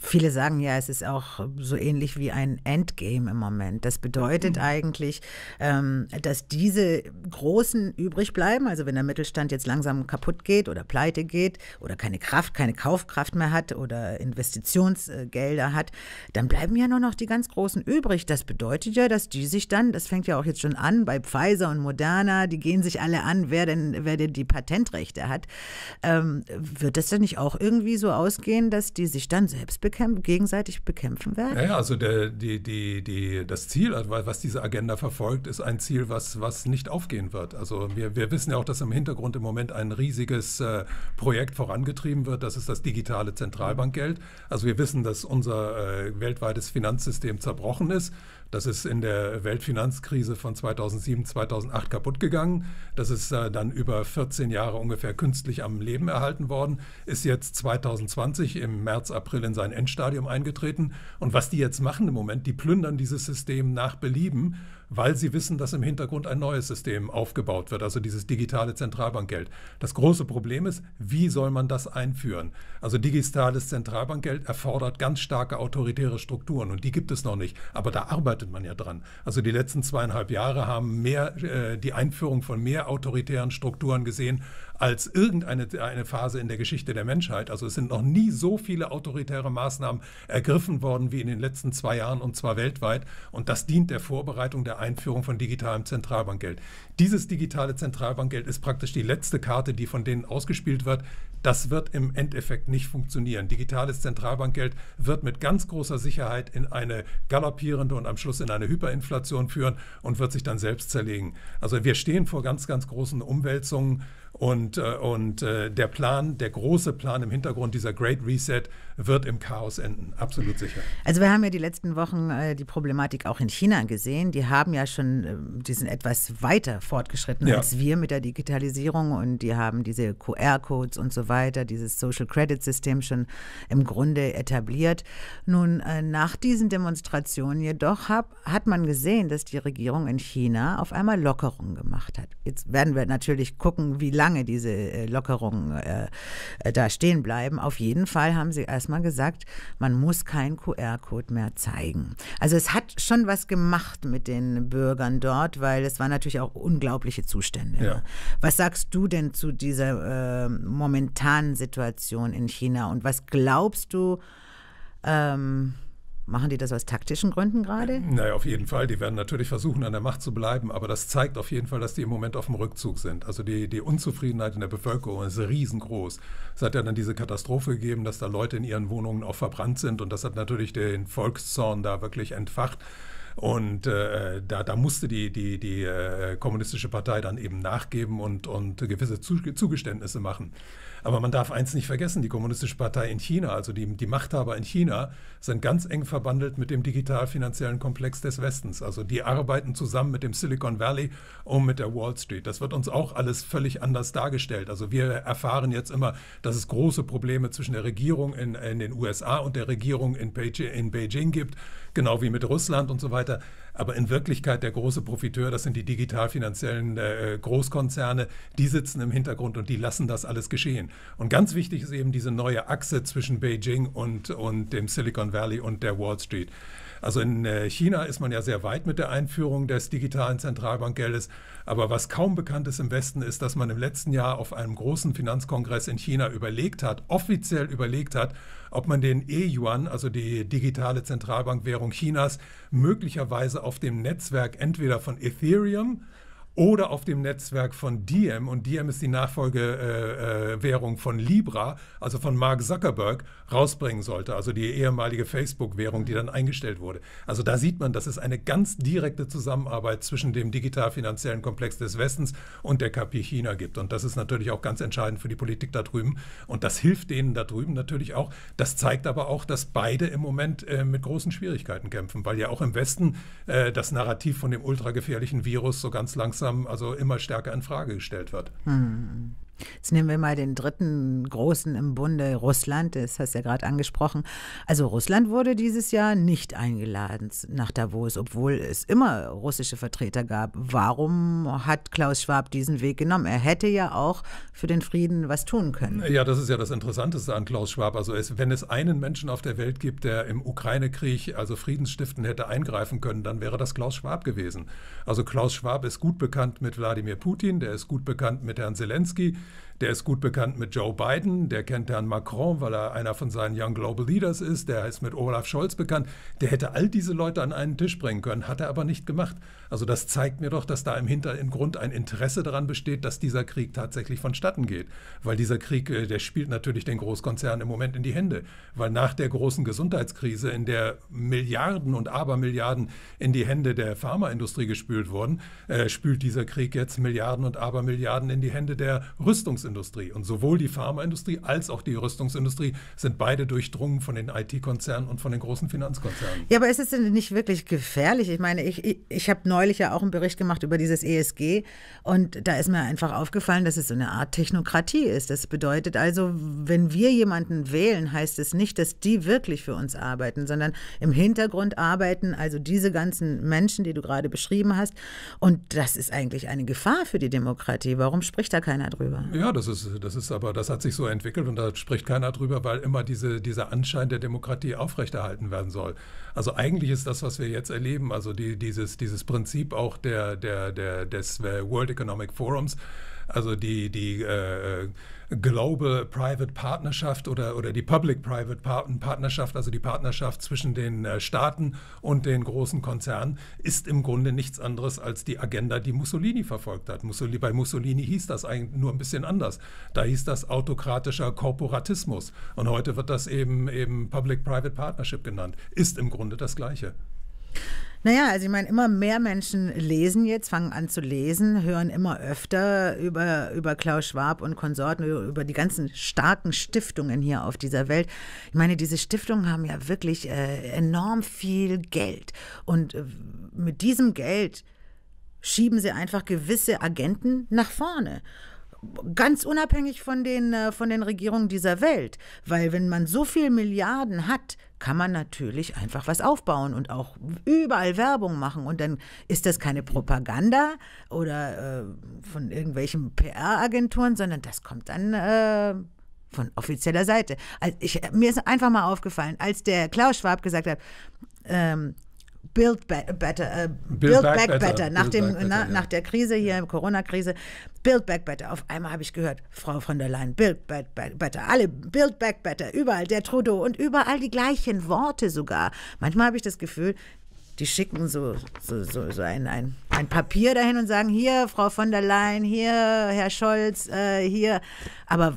Viele sagen ja, es ist auch so ähnlich wie ein Endgame im Moment. Das bedeutet mhm. eigentlich, ähm, dass diese Großen übrig bleiben. Also wenn der Mittelstand jetzt langsam kaputt geht oder pleite geht oder keine Kraft, keine Kaufkraft mehr hat oder Investitionsgelder hat, dann bleiben ja nur noch die ganz Großen übrig. Das bedeutet ja, dass die sich dann, das fängt ja auch jetzt schon an bei Pfizer und Moderna, die gehen sich alle an, wer denn, wer denn die Patentrechte hat. Ähm, wird das denn nicht auch irgendwie so ausgehen, dass die sich dann selbst bekämpfen, gegenseitig bekämpfen werden? Naja, also der, die, die, die, das Ziel, also was diese Agenda verfolgt, ist ein Ziel, was, was nicht aufgehen wird. Also wir, wir wissen ja auch, dass im Hintergrund im Moment ein riesiges äh, Projekt vorangetrieben wird. Das ist das digitale Zentralbankgeld. Also wir wissen, dass unser äh, weltweites Finanzsystem zerbrochen ist. Das ist in der Weltfinanzkrise von 2007, 2008 kaputt gegangen. Das ist äh, dann über 14 Jahre ungefähr künstlich am Leben erhalten worden, ist jetzt 2020 im März, April in sein Endstadium eingetreten. Und was die jetzt machen im Moment, die plündern dieses System nach Belieben weil sie wissen, dass im Hintergrund ein neues System aufgebaut wird, also dieses digitale Zentralbankgeld. Das große Problem ist, wie soll man das einführen? Also digitales Zentralbankgeld erfordert ganz starke autoritäre Strukturen und die gibt es noch nicht, aber da arbeitet man ja dran. Also die letzten zweieinhalb Jahre haben mehr äh, die Einführung von mehr autoritären Strukturen gesehen als irgendeine eine Phase in der Geschichte der Menschheit. Also es sind noch nie so viele autoritäre Maßnahmen ergriffen worden wie in den letzten zwei Jahren und zwar weltweit. Und das dient der Vorbereitung der Einführung von digitalem Zentralbankgeld. Dieses digitale Zentralbankgeld ist praktisch die letzte Karte, die von denen ausgespielt wird. Das wird im Endeffekt nicht funktionieren. Digitales Zentralbankgeld wird mit ganz großer Sicherheit in eine galoppierende und am Schluss in eine Hyperinflation führen und wird sich dann selbst zerlegen. Also wir stehen vor ganz, ganz großen Umwälzungen und, äh, und äh, der Plan, der große Plan im Hintergrund dieser Great Reset wird im Chaos enden, absolut sicher. Also wir haben ja die letzten Wochen äh, die Problematik auch in China gesehen. Die haben ja schon, äh, die sind etwas weiter fortgeschritten ja. als wir mit der Digitalisierung und die haben diese QR-Codes und so weiter, dieses Social Credit System schon im Grunde etabliert. Nun, äh, nach diesen Demonstrationen jedoch hab, hat man gesehen, dass die Regierung in China auf einmal Lockerungen gemacht hat. Jetzt werden wir natürlich gucken, wie lange diese äh, Lockerungen äh, äh, da stehen bleiben. Auf jeden Fall haben sie erst erstmal gesagt, man muss keinen QR-Code mehr zeigen. Also es hat schon was gemacht mit den Bürgern dort, weil es waren natürlich auch unglaubliche Zustände. Ja. Was sagst du denn zu dieser äh, momentanen Situation in China und was glaubst du, ähm, Machen die das aus taktischen Gründen gerade? Naja, auf jeden Fall. Die werden natürlich versuchen, an der Macht zu bleiben, aber das zeigt auf jeden Fall, dass die im Moment auf dem Rückzug sind. Also die, die Unzufriedenheit in der Bevölkerung ist riesengroß. Es hat ja dann diese Katastrophe gegeben, dass da Leute in ihren Wohnungen auch verbrannt sind und das hat natürlich den Volkszorn da wirklich entfacht. Und äh, da, da musste die, die, die äh, kommunistische Partei dann eben nachgeben und, und gewisse Zugeständnisse machen. Aber man darf eins nicht vergessen, die kommunistische Partei in China, also die, die Machthaber in China, sind ganz eng verbandelt mit dem digital-finanziellen Komplex des Westens. Also die arbeiten zusammen mit dem Silicon Valley und mit der Wall Street. Das wird uns auch alles völlig anders dargestellt. Also wir erfahren jetzt immer, dass es große Probleme zwischen der Regierung in, in den USA und der Regierung in, Beijing, in Beijing gibt genau wie mit Russland und so weiter. Aber in Wirklichkeit der große Profiteur, das sind die digital-finanziellen äh, Großkonzerne, die sitzen im Hintergrund und die lassen das alles geschehen. Und ganz wichtig ist eben diese neue Achse zwischen Beijing und, und dem Silicon Valley und der Wall Street. Also in äh, China ist man ja sehr weit mit der Einführung des digitalen Zentralbankgeldes. Aber was kaum bekannt ist im Westen, ist, dass man im letzten Jahr auf einem großen Finanzkongress in China überlegt hat, offiziell überlegt hat, ob man den E-Yuan, also die digitale Zentralbankwährung Chinas, möglicherweise auf dem Netzwerk entweder von Ethereum, oder auf dem Netzwerk von Diem. Und Diem ist die Nachfolgewährung äh, äh, von Libra, also von Mark Zuckerberg, rausbringen sollte. Also die ehemalige Facebook-Währung, die dann eingestellt wurde. Also da sieht man, das ist eine ganz direkte Zusammenarbeit zwischen dem digital-finanziellen Komplex des Westens und der KP China gibt. Und das ist natürlich auch ganz entscheidend für die Politik da drüben. Und das hilft denen da drüben natürlich auch. Das zeigt aber auch, dass beide im Moment äh, mit großen Schwierigkeiten kämpfen, weil ja auch im Westen äh, das Narrativ von dem ultragefährlichen Virus so ganz langsam langsam also immer stärker in Frage gestellt wird. Hm. hm, hm. Jetzt nehmen wir mal den dritten großen im Bunde, Russland, das hast du ja gerade angesprochen. Also Russland wurde dieses Jahr nicht eingeladen nach Davos, obwohl es immer russische Vertreter gab. Warum hat Klaus Schwab diesen Weg genommen? Er hätte ja auch für den Frieden was tun können. Ja, das ist ja das Interessanteste an Klaus Schwab. Also es, wenn es einen Menschen auf der Welt gibt, der im Ukraine-Krieg, also Friedensstiften hätte eingreifen können, dann wäre das Klaus Schwab gewesen. Also Klaus Schwab ist gut bekannt mit Wladimir Putin, der ist gut bekannt mit Herrn Zelensky. Der ist gut bekannt mit Joe Biden, der kennt Herrn Macron, weil er einer von seinen Young Global Leaders ist, der ist mit Olaf Scholz bekannt. Der hätte all diese Leute an einen Tisch bringen können, hat er aber nicht gemacht. Also das zeigt mir doch, dass da im Hintergrund ein Interesse daran besteht, dass dieser Krieg tatsächlich vonstatten geht. Weil dieser Krieg, äh, der spielt natürlich den Großkonzernen im Moment in die Hände. Weil nach der großen Gesundheitskrise, in der Milliarden und Abermilliarden in die Hände der Pharmaindustrie gespült wurden, äh, spült dieser Krieg jetzt Milliarden und Abermilliarden in die Hände der Rüstungsindustrie. Rüstungsindustrie. Und sowohl die Pharmaindustrie als auch die Rüstungsindustrie sind beide durchdrungen von den IT-Konzernen und von den großen Finanzkonzernen. Ja, aber ist es denn nicht wirklich gefährlich? Ich meine, ich, ich, ich habe neulich ja auch einen Bericht gemacht über dieses ESG und da ist mir einfach aufgefallen, dass es so eine Art Technokratie ist. Das bedeutet also, wenn wir jemanden wählen, heißt es nicht, dass die wirklich für uns arbeiten, sondern im Hintergrund arbeiten also diese ganzen Menschen, die du gerade beschrieben hast. Und das ist eigentlich eine Gefahr für die Demokratie. Warum spricht da keiner drüber? Ja, das ist, das ist aber, das hat sich so entwickelt und da spricht keiner drüber, weil immer diese, dieser Anschein der Demokratie aufrechterhalten werden soll. Also eigentlich ist das, was wir jetzt erleben, also die, dieses, dieses Prinzip auch der, der, der, des World Economic Forums, also die, die äh, Global Private Partnerschaft oder, oder die Public-Private Partnerschaft, also die Partnerschaft zwischen den äh, Staaten und den großen Konzernen, ist im Grunde nichts anderes als die Agenda, die Mussolini verfolgt hat. Mussolini, bei Mussolini hieß das eigentlich nur ein bisschen anders. Da hieß das autokratischer Korporatismus. Und heute wird das eben, eben Public-Private Partnership genannt. Ist im Grunde das Gleiche. Naja, also ich meine, immer mehr Menschen lesen jetzt, fangen an zu lesen, hören immer öfter über, über Klaus Schwab und Konsorten, über die ganzen starken Stiftungen hier auf dieser Welt. Ich meine, diese Stiftungen haben ja wirklich äh, enorm viel Geld. Und äh, mit diesem Geld schieben sie einfach gewisse Agenten nach vorne ganz unabhängig von den, äh, von den Regierungen dieser Welt. Weil wenn man so viel Milliarden hat, kann man natürlich einfach was aufbauen und auch überall Werbung machen. Und dann ist das keine Propaganda oder äh, von irgendwelchen PR-Agenturen, sondern das kommt dann äh, von offizieller Seite. Also ich, mir ist einfach mal aufgefallen, als der Klaus Schwab gesagt hat, ähm, Build, better, äh, build, build Back, back better. better. Nach, build dem, back na, better, ne, nach der Krise hier, Corona-Krise, Build Back Better. Auf einmal habe ich gehört, Frau von der Leyen, Build Back Better. Alle Build Back Better. Überall der Trudeau und überall die gleichen Worte sogar. Manchmal habe ich das Gefühl, die schicken so, so, so, so ein, ein, ein, Papier dahin und sagen, hier, Frau von der Leyen, hier, Herr Scholz, äh, hier. Aber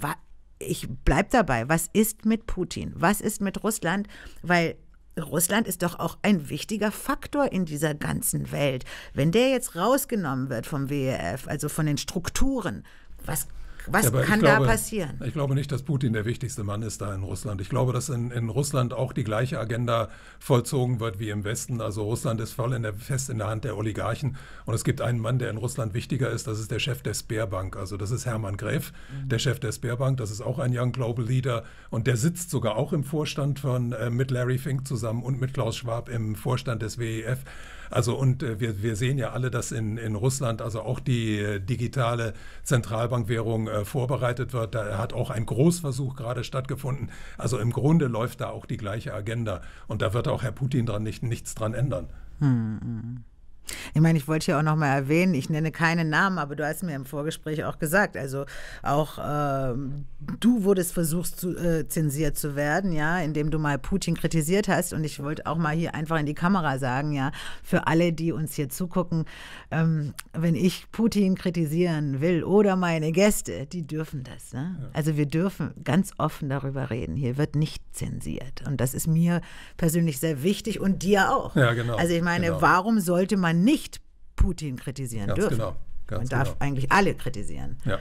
ich bleibe dabei, was ist mit Putin? Was ist mit Russland? Weil Russland ist doch auch ein wichtiger Faktor in dieser ganzen Welt. Wenn der jetzt rausgenommen wird vom WEF, also von den Strukturen, was was ja, kann glaube, da passieren? Ich glaube nicht, dass Putin der wichtigste Mann ist da in Russland. Ich glaube, dass in, in Russland auch die gleiche Agenda vollzogen wird wie im Westen. Also Russland ist voll in der, fest in der Hand der Oligarchen. Und es gibt einen Mann, der in Russland wichtiger ist. Das ist der Chef der Speerbank. Also das ist Hermann Gräf, mhm. der Chef der Speerbank. Das ist auch ein Young Global Leader. Und der sitzt sogar auch im Vorstand von, äh, mit Larry Fink zusammen und mit Klaus Schwab im Vorstand des WEF. Also und äh, wir, wir sehen ja alle, dass in, in Russland also auch die äh, digitale Zentralbankwährung äh, vorbereitet wird. Da hat auch ein Großversuch gerade stattgefunden. Also im Grunde läuft da auch die gleiche Agenda. Und da wird auch Herr Putin dran nicht, nichts dran ändern. Hm. hm. Ich meine, ich wollte hier auch nochmal erwähnen, ich nenne keinen Namen, aber du hast mir im Vorgespräch auch gesagt, also auch äh, du wurdest versucht, zu, äh, zensiert zu werden, ja, indem du mal Putin kritisiert hast. Und ich wollte auch mal hier einfach in die Kamera sagen, ja, für alle, die uns hier zugucken, ähm, wenn ich Putin kritisieren will oder meine Gäste, die dürfen das. Ne? Ja. Also wir dürfen ganz offen darüber reden. Hier wird nicht zensiert. Und das ist mir persönlich sehr wichtig und dir auch. Ja, genau. Also ich meine, genau. warum sollte man man nicht Putin kritisieren Ganz dürfen. Genau. Ganz man darf genau. eigentlich alle kritisieren. Ja.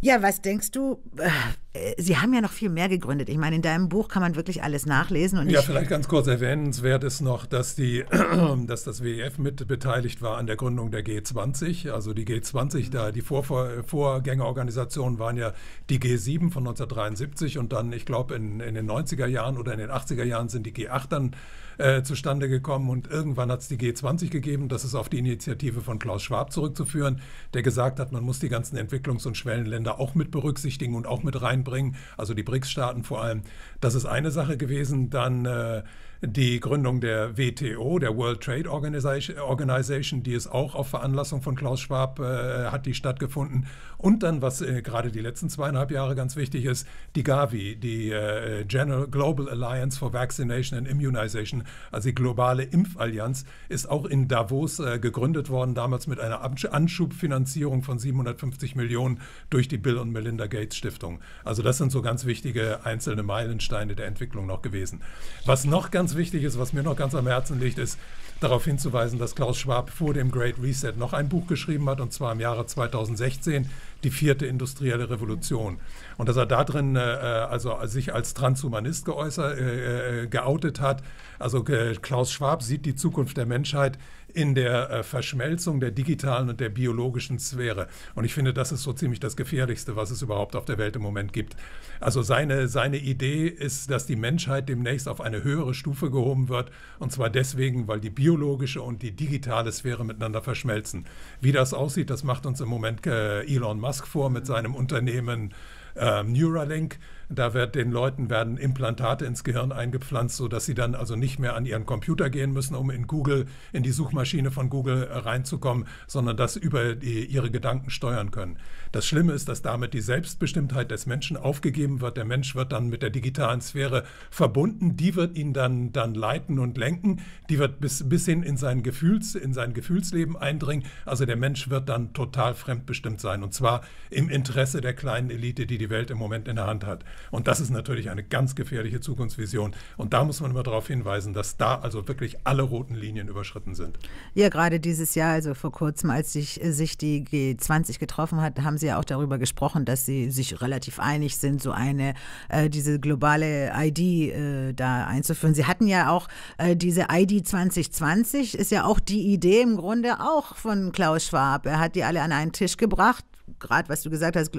ja, was denkst du? Äh, äh, sie haben ja noch viel mehr gegründet. Ich meine, in deinem Buch kann man wirklich alles nachlesen. Und ja, vielleicht ganz kurz erwähnenswert ist noch, dass, die, (clears throat) dass das WEF mit beteiligt war an der Gründung der G20. Also die G20, da die Vor Vorgängerorganisationen waren ja die G7 von 1973 und dann, ich glaube, in, in den 90er Jahren oder in den 80er Jahren sind die G8 dann äh, zustande gekommen und irgendwann hat es die G20 gegeben. Das ist auf die Initiative von Klaus Schwab zurückzuführen, der gesagt hat, man muss die ganzen Entwicklungs- und Schwellenländer auch mit berücksichtigen und auch mit rein einbringen, also die BRICS-Staaten vor allem. Das ist eine Sache gewesen. Dann äh, die Gründung der WTO, der World Trade Organization, die ist auch auf Veranlassung von Klaus Schwab, äh, hat die stattgefunden. Und dann, was äh, gerade die letzten zweieinhalb Jahre ganz wichtig ist, die Gavi, die äh, General Global Alliance for Vaccination and Immunization, also die globale Impfallianz, ist auch in Davos äh, gegründet worden, damals mit einer Anschubfinanzierung von 750 Millionen durch die Bill und Melinda Gates Stiftung. Also das sind so ganz wichtige einzelne Meilensteine der Entwicklung noch gewesen. Was noch ganz ganz wichtig ist, was mir noch ganz am Herzen liegt, ist darauf hinzuweisen, dass Klaus Schwab vor dem Great Reset noch ein Buch geschrieben hat, und zwar im Jahre 2016, die vierte industrielle Revolution. Und dass er da drin äh, also sich als Transhumanist geäußert, äh, äh, geoutet hat. Also äh, Klaus Schwab sieht die Zukunft der Menschheit in der äh, Verschmelzung der digitalen und der biologischen Sphäre. Und ich finde, das ist so ziemlich das Gefährlichste, was es überhaupt auf der Welt im Moment gibt. Also seine, seine Idee ist, dass die Menschheit demnächst auf eine höhere Stufe gehoben wird. Und zwar deswegen, weil die biologische und die digitale Sphäre miteinander verschmelzen. Wie das aussieht, das macht uns im Moment äh, Elon Musk vor mit seinem Unternehmen ähm, Neuralink. Da wird den Leuten werden Implantate ins Gehirn eingepflanzt, sodass sie dann also nicht mehr an ihren Computer gehen müssen, um in Google, in die Suchmaschine von Google äh, reinzukommen, sondern das über die, ihre Gedanken steuern können. Das Schlimme ist, dass damit die Selbstbestimmtheit des Menschen aufgegeben wird. Der Mensch wird dann mit der digitalen Sphäre verbunden. Die wird ihn dann, dann leiten und lenken. Die wird bis, bis hin in sein, Gefühls, in sein Gefühlsleben eindringen. Also der Mensch wird dann total fremdbestimmt sein. Und zwar im Interesse der kleinen Elite, die die Welt im Moment in der Hand hat. Und das ist natürlich eine ganz gefährliche Zukunftsvision. Und da muss man immer darauf hinweisen, dass da also wirklich alle roten Linien überschritten sind. Ja, gerade dieses Jahr, also vor kurzem, als sich, äh, sich die G20 getroffen hat, haben Sie ja auch darüber gesprochen, dass Sie sich relativ einig sind, so eine, äh, diese globale ID äh, da einzuführen. Sie hatten ja auch äh, diese ID 2020, ist ja auch die Idee im Grunde auch von Klaus Schwab. Er hat die alle an einen Tisch gebracht, gerade was du gesagt hast,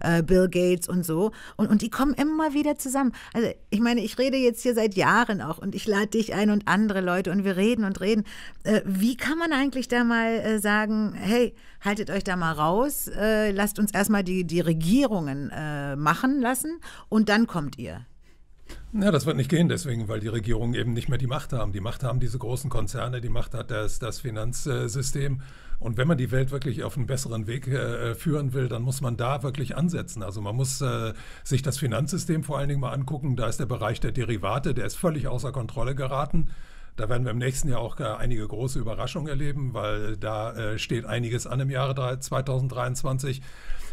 äh, Bill Gates und so. Und, und die kommen immer wieder zusammen. Also ich meine, ich rede jetzt hier seit Jahren auch und ich lade dich ein und andere Leute und wir reden und reden. Äh, wie kann man eigentlich da mal äh, sagen, hey, haltet euch da mal raus, lasst uns erstmal die, die Regierungen machen lassen und dann kommt ihr. Ja, das wird nicht gehen, deswegen, weil die Regierungen eben nicht mehr die Macht haben. Die Macht haben diese großen Konzerne, die Macht hat das, das Finanzsystem. Und wenn man die Welt wirklich auf einen besseren Weg äh, führen will, dann muss man da wirklich ansetzen. Also man muss äh, sich das Finanzsystem vor allen Dingen mal angucken. Da ist der Bereich der Derivate, der ist völlig außer Kontrolle geraten. Da werden wir im nächsten Jahr auch äh, einige große Überraschungen erleben, weil da äh, steht einiges an im Jahre 2023.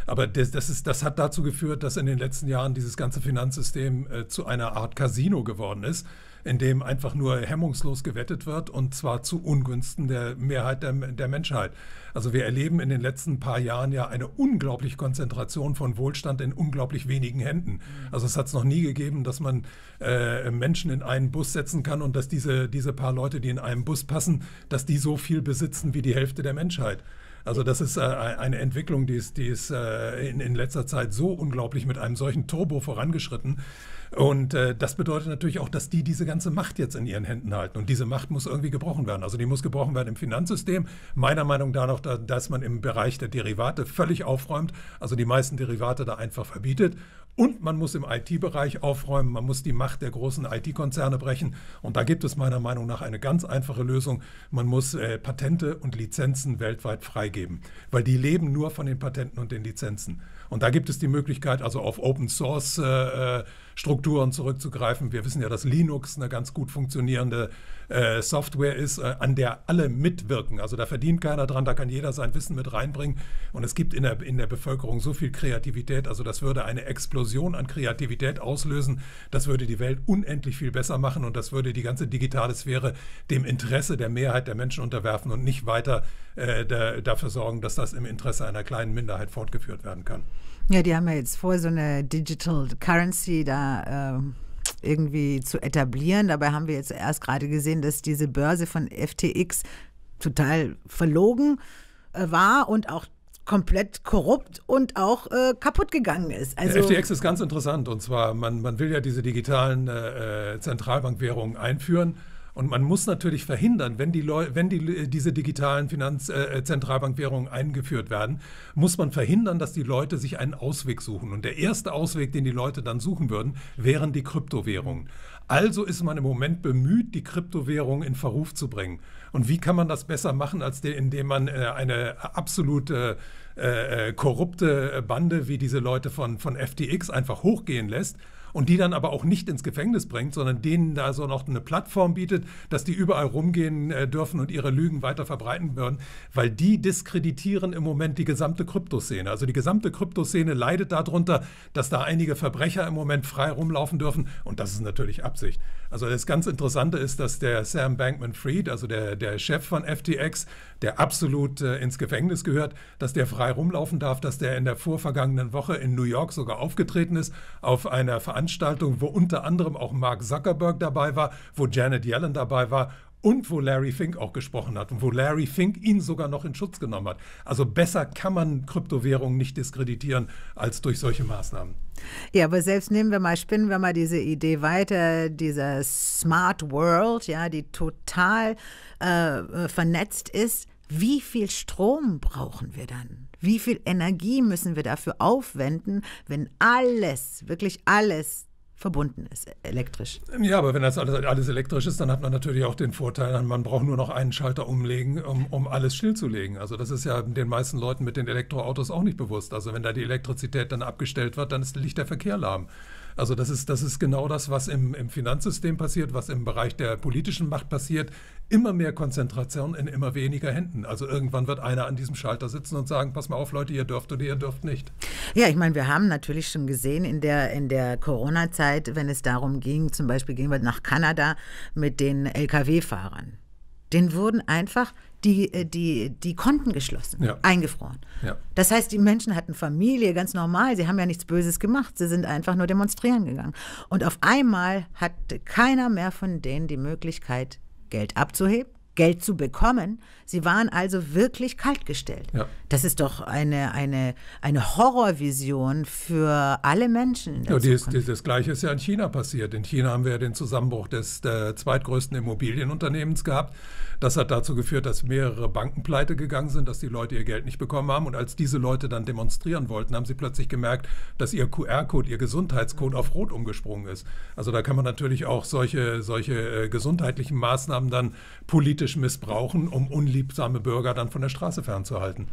Aber das, das, ist, das hat dazu geführt, dass in den letzten Jahren dieses ganze Finanzsystem äh, zu einer Art Casino geworden ist, in dem einfach nur hemmungslos gewettet wird und zwar zu Ungunsten der Mehrheit der, der Menschheit. Also wir erleben in den letzten paar Jahren ja eine unglaubliche Konzentration von Wohlstand in unglaublich wenigen Händen. Also es hat es noch nie gegeben, dass man äh, Menschen in einen Bus setzen kann und dass diese, diese paar Leute, die in einem Bus passen, dass die so viel besitzen wie die Hälfte der Menschheit. Also das ist äh, eine Entwicklung, die ist, die ist äh, in, in letzter Zeit so unglaublich mit einem solchen Turbo vorangeschritten. Und äh, das bedeutet natürlich auch, dass die diese ganze Macht jetzt in ihren Händen halten. Und diese Macht muss irgendwie gebrochen werden. Also die muss gebrochen werden im Finanzsystem. Meiner Meinung nach, dass man im Bereich der Derivate völlig aufräumt, also die meisten Derivate da einfach verbietet und man muss im IT-Bereich aufräumen, man muss die Macht der großen IT-Konzerne brechen. Und da gibt es meiner Meinung nach eine ganz einfache Lösung. Man muss äh, Patente und Lizenzen weltweit freigeben, weil die leben nur von den Patenten und den Lizenzen. Und da gibt es die Möglichkeit, also auf Open-Source-Strukturen äh, äh zurückzugreifen. Wir wissen ja, dass Linux eine ganz gut funktionierende äh, Software ist, äh, an der alle mitwirken. Also da verdient keiner dran, da kann jeder sein Wissen mit reinbringen. Und es gibt in der, in der Bevölkerung so viel Kreativität. Also das würde eine Explosion an Kreativität auslösen. Das würde die Welt unendlich viel besser machen und das würde die ganze digitale Sphäre dem Interesse der Mehrheit der Menschen unterwerfen und nicht weiter äh, dafür sorgen, dass das im Interesse einer kleinen Minderheit fortgeführt werden kann. Ja, die haben ja jetzt vor so eine Digital Currency da. Ähm irgendwie zu etablieren. Dabei haben wir jetzt erst gerade gesehen, dass diese Börse von FTX total verlogen äh, war und auch komplett korrupt und auch äh, kaputt gegangen ist. Also Der FTX ist ganz interessant und zwar, man, man will ja diese digitalen äh, äh Zentralbankwährungen einführen. Und man muss natürlich verhindern, wenn, die Leu wenn die, äh, diese digitalen Finanzzentralbankwährungen äh, äh eingeführt werden, muss man verhindern, dass die Leute sich einen Ausweg suchen. Und der erste Ausweg, den die Leute dann suchen würden, wären die Kryptowährungen. Also ist man im Moment bemüht, die Kryptowährungen in Verruf zu bringen. Und wie kann man das besser machen, als de, indem man äh, eine absolute äh, äh korrupte Bande wie diese Leute von, von FTX einfach hochgehen lässt und die dann aber auch nicht ins Gefängnis bringt, sondern denen da so noch eine Plattform bietet, dass die überall rumgehen äh, dürfen und ihre Lügen weiter verbreiten würden, weil die diskreditieren im Moment die gesamte Kryptoszene. Also die gesamte Kryptoszene leidet darunter, dass da einige Verbrecher im Moment frei rumlaufen dürfen und das ist natürlich Absicht. Also das ganz Interessante ist, dass der Sam Bankman-Fried, also der, der Chef von FTX, der absolut äh, ins Gefängnis gehört, dass der frei rumlaufen darf, dass der in der vorvergangenen Woche in New York sogar aufgetreten ist auf einer Veranstaltung, wo unter anderem auch Mark Zuckerberg dabei war, wo Janet Yellen dabei war und wo Larry Fink auch gesprochen hat und wo Larry Fink ihn sogar noch in Schutz genommen hat. Also besser kann man Kryptowährungen nicht diskreditieren als durch solche Maßnahmen. Ja, aber selbst nehmen wir mal, spinnen wir mal diese Idee weiter, diese Smart World, ja, die total äh, äh vernetzt ist. Wie viel Strom brauchen wir dann? Wie viel Energie müssen wir dafür aufwenden, wenn alles, wirklich alles verbunden ist, e-, elektrisch. Ja, aber wenn das alles, alles elektrisch ist, dann hat man natürlich auch den Vorteil, man braucht nur noch einen Schalter umlegen, um, um alles stillzulegen. Also das ist ja den meisten Leuten mit den Elektroautos auch nicht bewusst. Also wenn da die Elektrizität dann abgestellt wird, dann ist, liegt der Verkehr lahm. Also das ist, das ist genau das, was im, im Finanzsystem passiert, was im Bereich der politischen Macht passiert. Immer mehr Konzentration in immer weniger Händen. Also irgendwann wird einer an diesem Schalter sitzen und sagen, pass mal auf Leute, ihr dürft oder ihr dürft nicht. Ja, ich meine, wir haben natürlich schon gesehen in der, in der Corona-Zeit, wenn es darum ging, zum Beispiel gehen wir nach Kanada mit den Lkw-Fahrern. Den wurden einfach die, äh, die, die Konten geschlossen, ja. eingefroren. Ja. Das heißt, die Menschen hatten Familie, ganz normal, sie haben ja nichts Böses gemacht, sie sind einfach nur demonstrieren gegangen. Und auf einmal hatte keiner mehr von denen die Möglichkeit, Geld abzuheben, Geld zu bekommen, Sie waren also wirklich kaltgestellt. Ja. Das ist doch eine, eine, eine Horrorvision für alle Menschen. Ja, dies, dies, das Gleiche ist ja in China passiert. In China haben wir ja den Zusammenbruch des zweitgrößten Immobilienunternehmens gehabt. Das hat dazu geführt, dass mehrere Banken pleite gegangen sind, dass die Leute ihr Geld nicht bekommen haben. Und als diese Leute dann demonstrieren wollten, haben sie plötzlich gemerkt, dass ihr QR-Code, ihr Gesundheitscode auf Rot umgesprungen ist. Also da kann man natürlich auch solche, solche äh, gesundheitlichen Maßnahmen dann politisch missbrauchen, um unlieb unliebsame Bürger dann von der Straße fernzuhalten.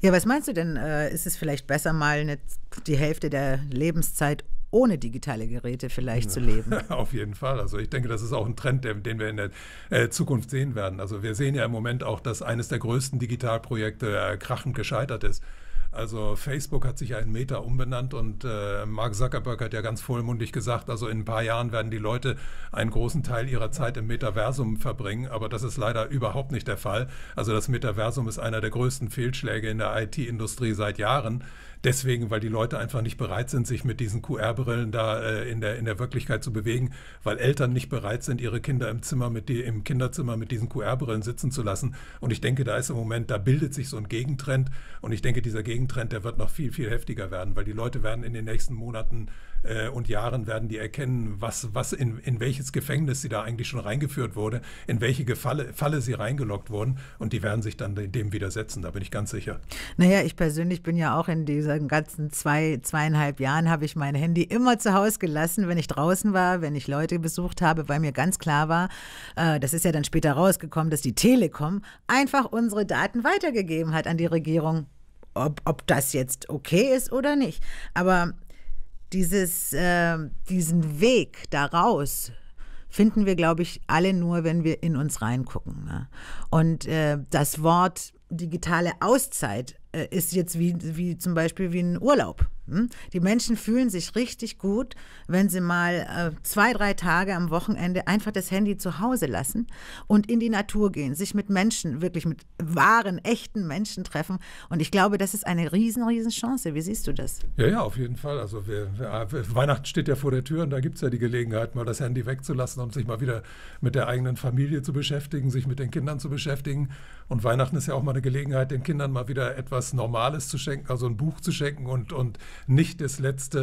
Ja, was meinst du denn? Äh, ist es vielleicht besser, mal eine, die Hälfte der Lebenszeit ohne digitale Geräte vielleicht ja, zu leben. (laughs) Auf jeden Fall. Also ich denke, das ist auch ein Trend, den, den wir in der äh, Zukunft sehen werden. Also wir sehen ja im Moment auch, dass eines der größten Digitalprojekte äh, krachend gescheitert ist. Also Facebook hat sich ja in Meta umbenannt und äh, Mark Zuckerberg hat ja ganz vollmundig gesagt, also in ein paar Jahren werden die Leute einen großen Teil ihrer Zeit im Metaversum verbringen, aber das ist leider überhaupt nicht der Fall. Also das Metaversum ist einer der größten Fehlschläge in der IT-Industrie seit Jahren deswegen, weil die Leute einfach nicht bereit sind, sich mit diesen QR-Brillen da äh, in, der, in der Wirklichkeit zu bewegen, weil Eltern nicht bereit sind, ihre Kinder im Zimmer mit die, im Kinderzimmer mit diesen QR-Brillen sitzen zu lassen. Und ich denke, da ist im Moment, da bildet sich so ein Gegentrend. Und ich denke, dieser Gegentrend, der wird noch viel, viel heftiger werden, weil die Leute werden in den nächsten Monaten äh, und Jahren werden die erkennen, was, was in, in welches Gefängnis sie da eigentlich schon reingeführt wurde, in welche Gefalle, Falle sie reingelockt wurden und die werden sich dann dem widersetzen, da bin ich ganz sicher. Naja, ich persönlich bin ja auch in diesen ganzen zwei, zweieinhalb Jahren habe ich mein Handy immer zu Hause gelassen, wenn ich draußen war, wenn ich Leute besucht habe, weil mir ganz klar war, äh, das ist ja dann später rausgekommen, dass die Telekom einfach unsere Daten weitergegeben hat an die Regierung ob, ob das jetzt okay ist oder nicht. Aber dieses, äh, diesen Weg daraus finden wir, glaube ich, alle nur, wenn wir in uns reingucken. Ne? Und äh, das Wort digitale Auszeit äh, ist jetzt wie, wie zum Beispiel wie ein Urlaub. Hm? Die Menschen fühlen sich richtig gut, wenn sie mal äh, zwei, drei Tage am Wochenende einfach das Handy zu Hause lassen und in die Natur gehen, sich mit Menschen, wirklich mit wahren, echten Menschen treffen. Und ich glaube, das ist eine riesen, riesen Chance. Wie siehst du das? Ja, ja, auf jeden Fall. Also wir, wir, ah, Weihnachten steht ja vor der Tür und da gibt es ja die Gelegenheit, mal das Handy wegzulassen und sich mal wieder mit der eigenen Familie zu beschäftigen, sich mit den Kindern zu beschäftigen. Und Weihnachten ist ja auch mal eine Gelegenheit, den Kindern mal wieder etwas was Normales zu schenken, also ein Buch zu schenken und, und nicht das letzte,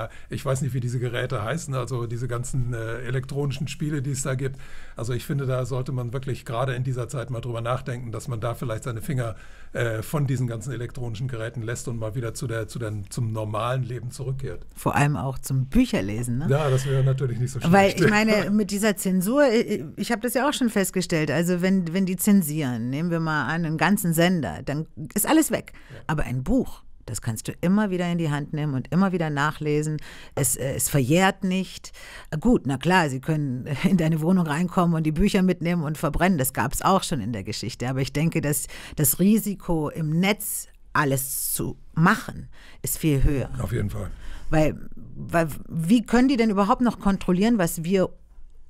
äh, äh, ich weiß nicht, wie diese Geräte heißen, also diese ganzen äh, elektronischen Spiele, die es da gibt. Also ich finde, da sollte man wirklich gerade in dieser Zeit mal drüber nachdenken, dass man da vielleicht seine Finger äh, von diesen ganzen elektronischen Geräten lässt und mal wieder zu der, zu der, zum normalen Leben zurückkehrt. Vor allem auch zum Bücherlesen. Ne? Ja, das wäre natürlich nicht so schlecht. Weil ich (laughs) meine, mit dieser Zensur, äh, äh, ich habe das ja auch schon festgestellt, also wenn, wenn die zensieren, nehmen wir mal an, einen ganzen Sender, dann ist alles weg. Aber ein Buch, das kannst du immer wieder in die Hand nehmen und immer wieder nachlesen. Es, äh, es verjährt nicht. Gut, na klar, sie können (laughs) in deine Wohnung reinkommen und die Bücher mitnehmen und verbrennen. Das gab es auch schon in der Geschichte. Aber ich denke, dass das Risiko im Netz alles zu machen, ist viel höher. Auf jeden Fall. Weil, weil wie können die denn überhaupt noch kontrollieren, was wir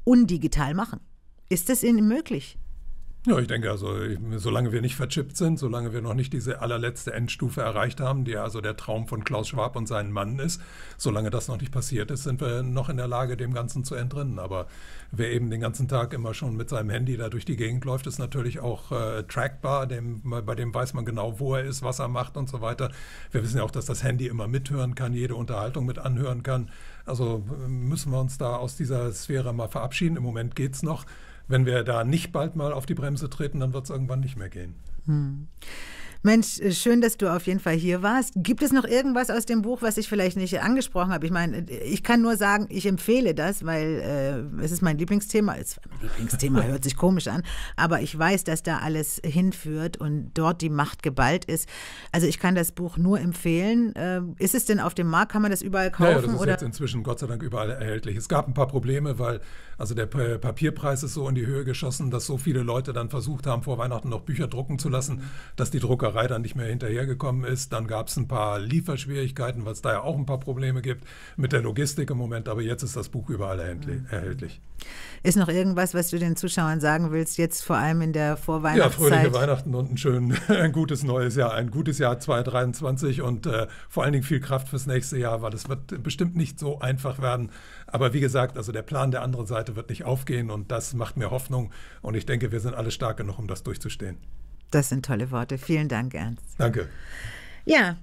undigital machen? Ist das ihnen möglich? Ja, ich denke also, solange wir nicht verchippt sind, solange wir noch nicht diese allerletzte Endstufe erreicht haben, die ja also der Traum von Klaus Schwab und seinen Mann ist, solange das noch nicht passiert ist, sind wir noch in der Lage, dem Ganzen zu entrinnen. Aber wer eben den ganzen Tag immer schon mit seinem Handy da durch die Gegend läuft, ist natürlich auch äh, trackbar, dem, bei dem weiß man genau, wo er ist, was er macht und so weiter. Wir wissen ja auch, dass das Handy immer mithören kann, jede Unterhaltung mit anhören kann. Also äh, müssen wir uns da aus dieser Sphäre mal verabschieden. Im Moment geht es noch wenn wir da nicht bald mal auf die Bremse treten, dann wird es irgendwann nicht mehr gehen. Hm. Mensch, äh, schön, dass du auf jeden Fall hier warst. Gibt es noch irgendwas aus dem Buch, was ich vielleicht nicht angesprochen habe? Ich meine, äh, ich kann nur sagen, ich empfehle das, weil äh, es ist mein Lieblingsthema. Es, mein Lieblingsthema hört sich komisch an, aber ich weiß, dass da alles hinführt und dort die Macht geballt ist. Also ich kann das Buch nur empfehlen. Äh, ist es denn auf dem Markt? Kann man das überall kaufen? Naja, das ist oder? jetzt inzwischen Gott sei Dank überall erhältlich. Es gab ein paar Probleme, weil also der Papierpreis ist so in die Höhe geschossen, dass so viele Leute dann versucht haben, vor Weihnachten noch Bücher drucken zu lassen, dass die Drucker Molkerei dann nicht mehr hinterhergekommen ist. Dann gab es ein paar Lieferschwierigkeiten, weil es da ja auch ein paar Probleme gibt mit der Logistik im Moment. Aber jetzt ist das Buch überall mhm. erhältlich. Ist noch irgendwas, was du den Zuschauern sagen willst, jetzt vor allem in der Vorweihnachtszeit? Ja, fröhliche Weihnachten und ein schön (laughs) ein gutes neues Jahr, ein gutes Jahr 2023 und äh, vor allen Dingen viel Kraft fürs nächste Jahr, weil es wird bestimmt nicht so einfach werden. Aber wie gesagt, also der Plan der anderen Seite wird nicht aufgehen und das macht mir Hoffnung und ich denke, wir sind alle stark genug, um das durchzustehen. Das sind tolle Worte. Vielen Dank, Ernst. Danke. Ja,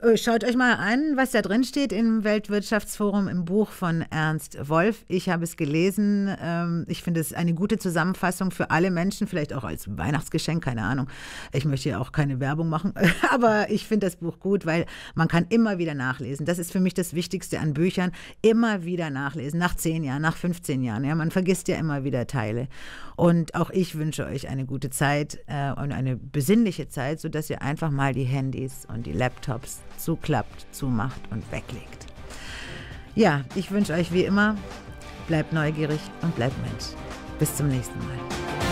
äh, Schaut euch mal an, was da drin steht im Weltwirtschaftsforum im Buch von Ernst Wolf. Ich habe es gelesen. Ähm, ich finde es eine gute Zusammenfassung für alle Menschen, vielleicht auch als Weihnachtsgeschenk, keine Ahnung. Ich möchte ja auch keine Werbung machen, (laughs) aber ich finde das Buch gut, weil man kann immer wieder nachlesen. Das ist für mich das Wichtigste an Büchern, immer wieder nachlesen, nach zehn Jahren, nach 15 Jahren. Ja, man vergisst ja immer wieder Teile. Und auch ich wünsche euch eine gute Zeit äh, und eine besinnliche Zeit, sodass ihr einfach mal die Handys und die Laptops zuklappt, zumacht und weglegt. Ja, ich wünsche euch wie immer, bleibt neugierig und bleibt Mensch. Bis zum nächsten Mal.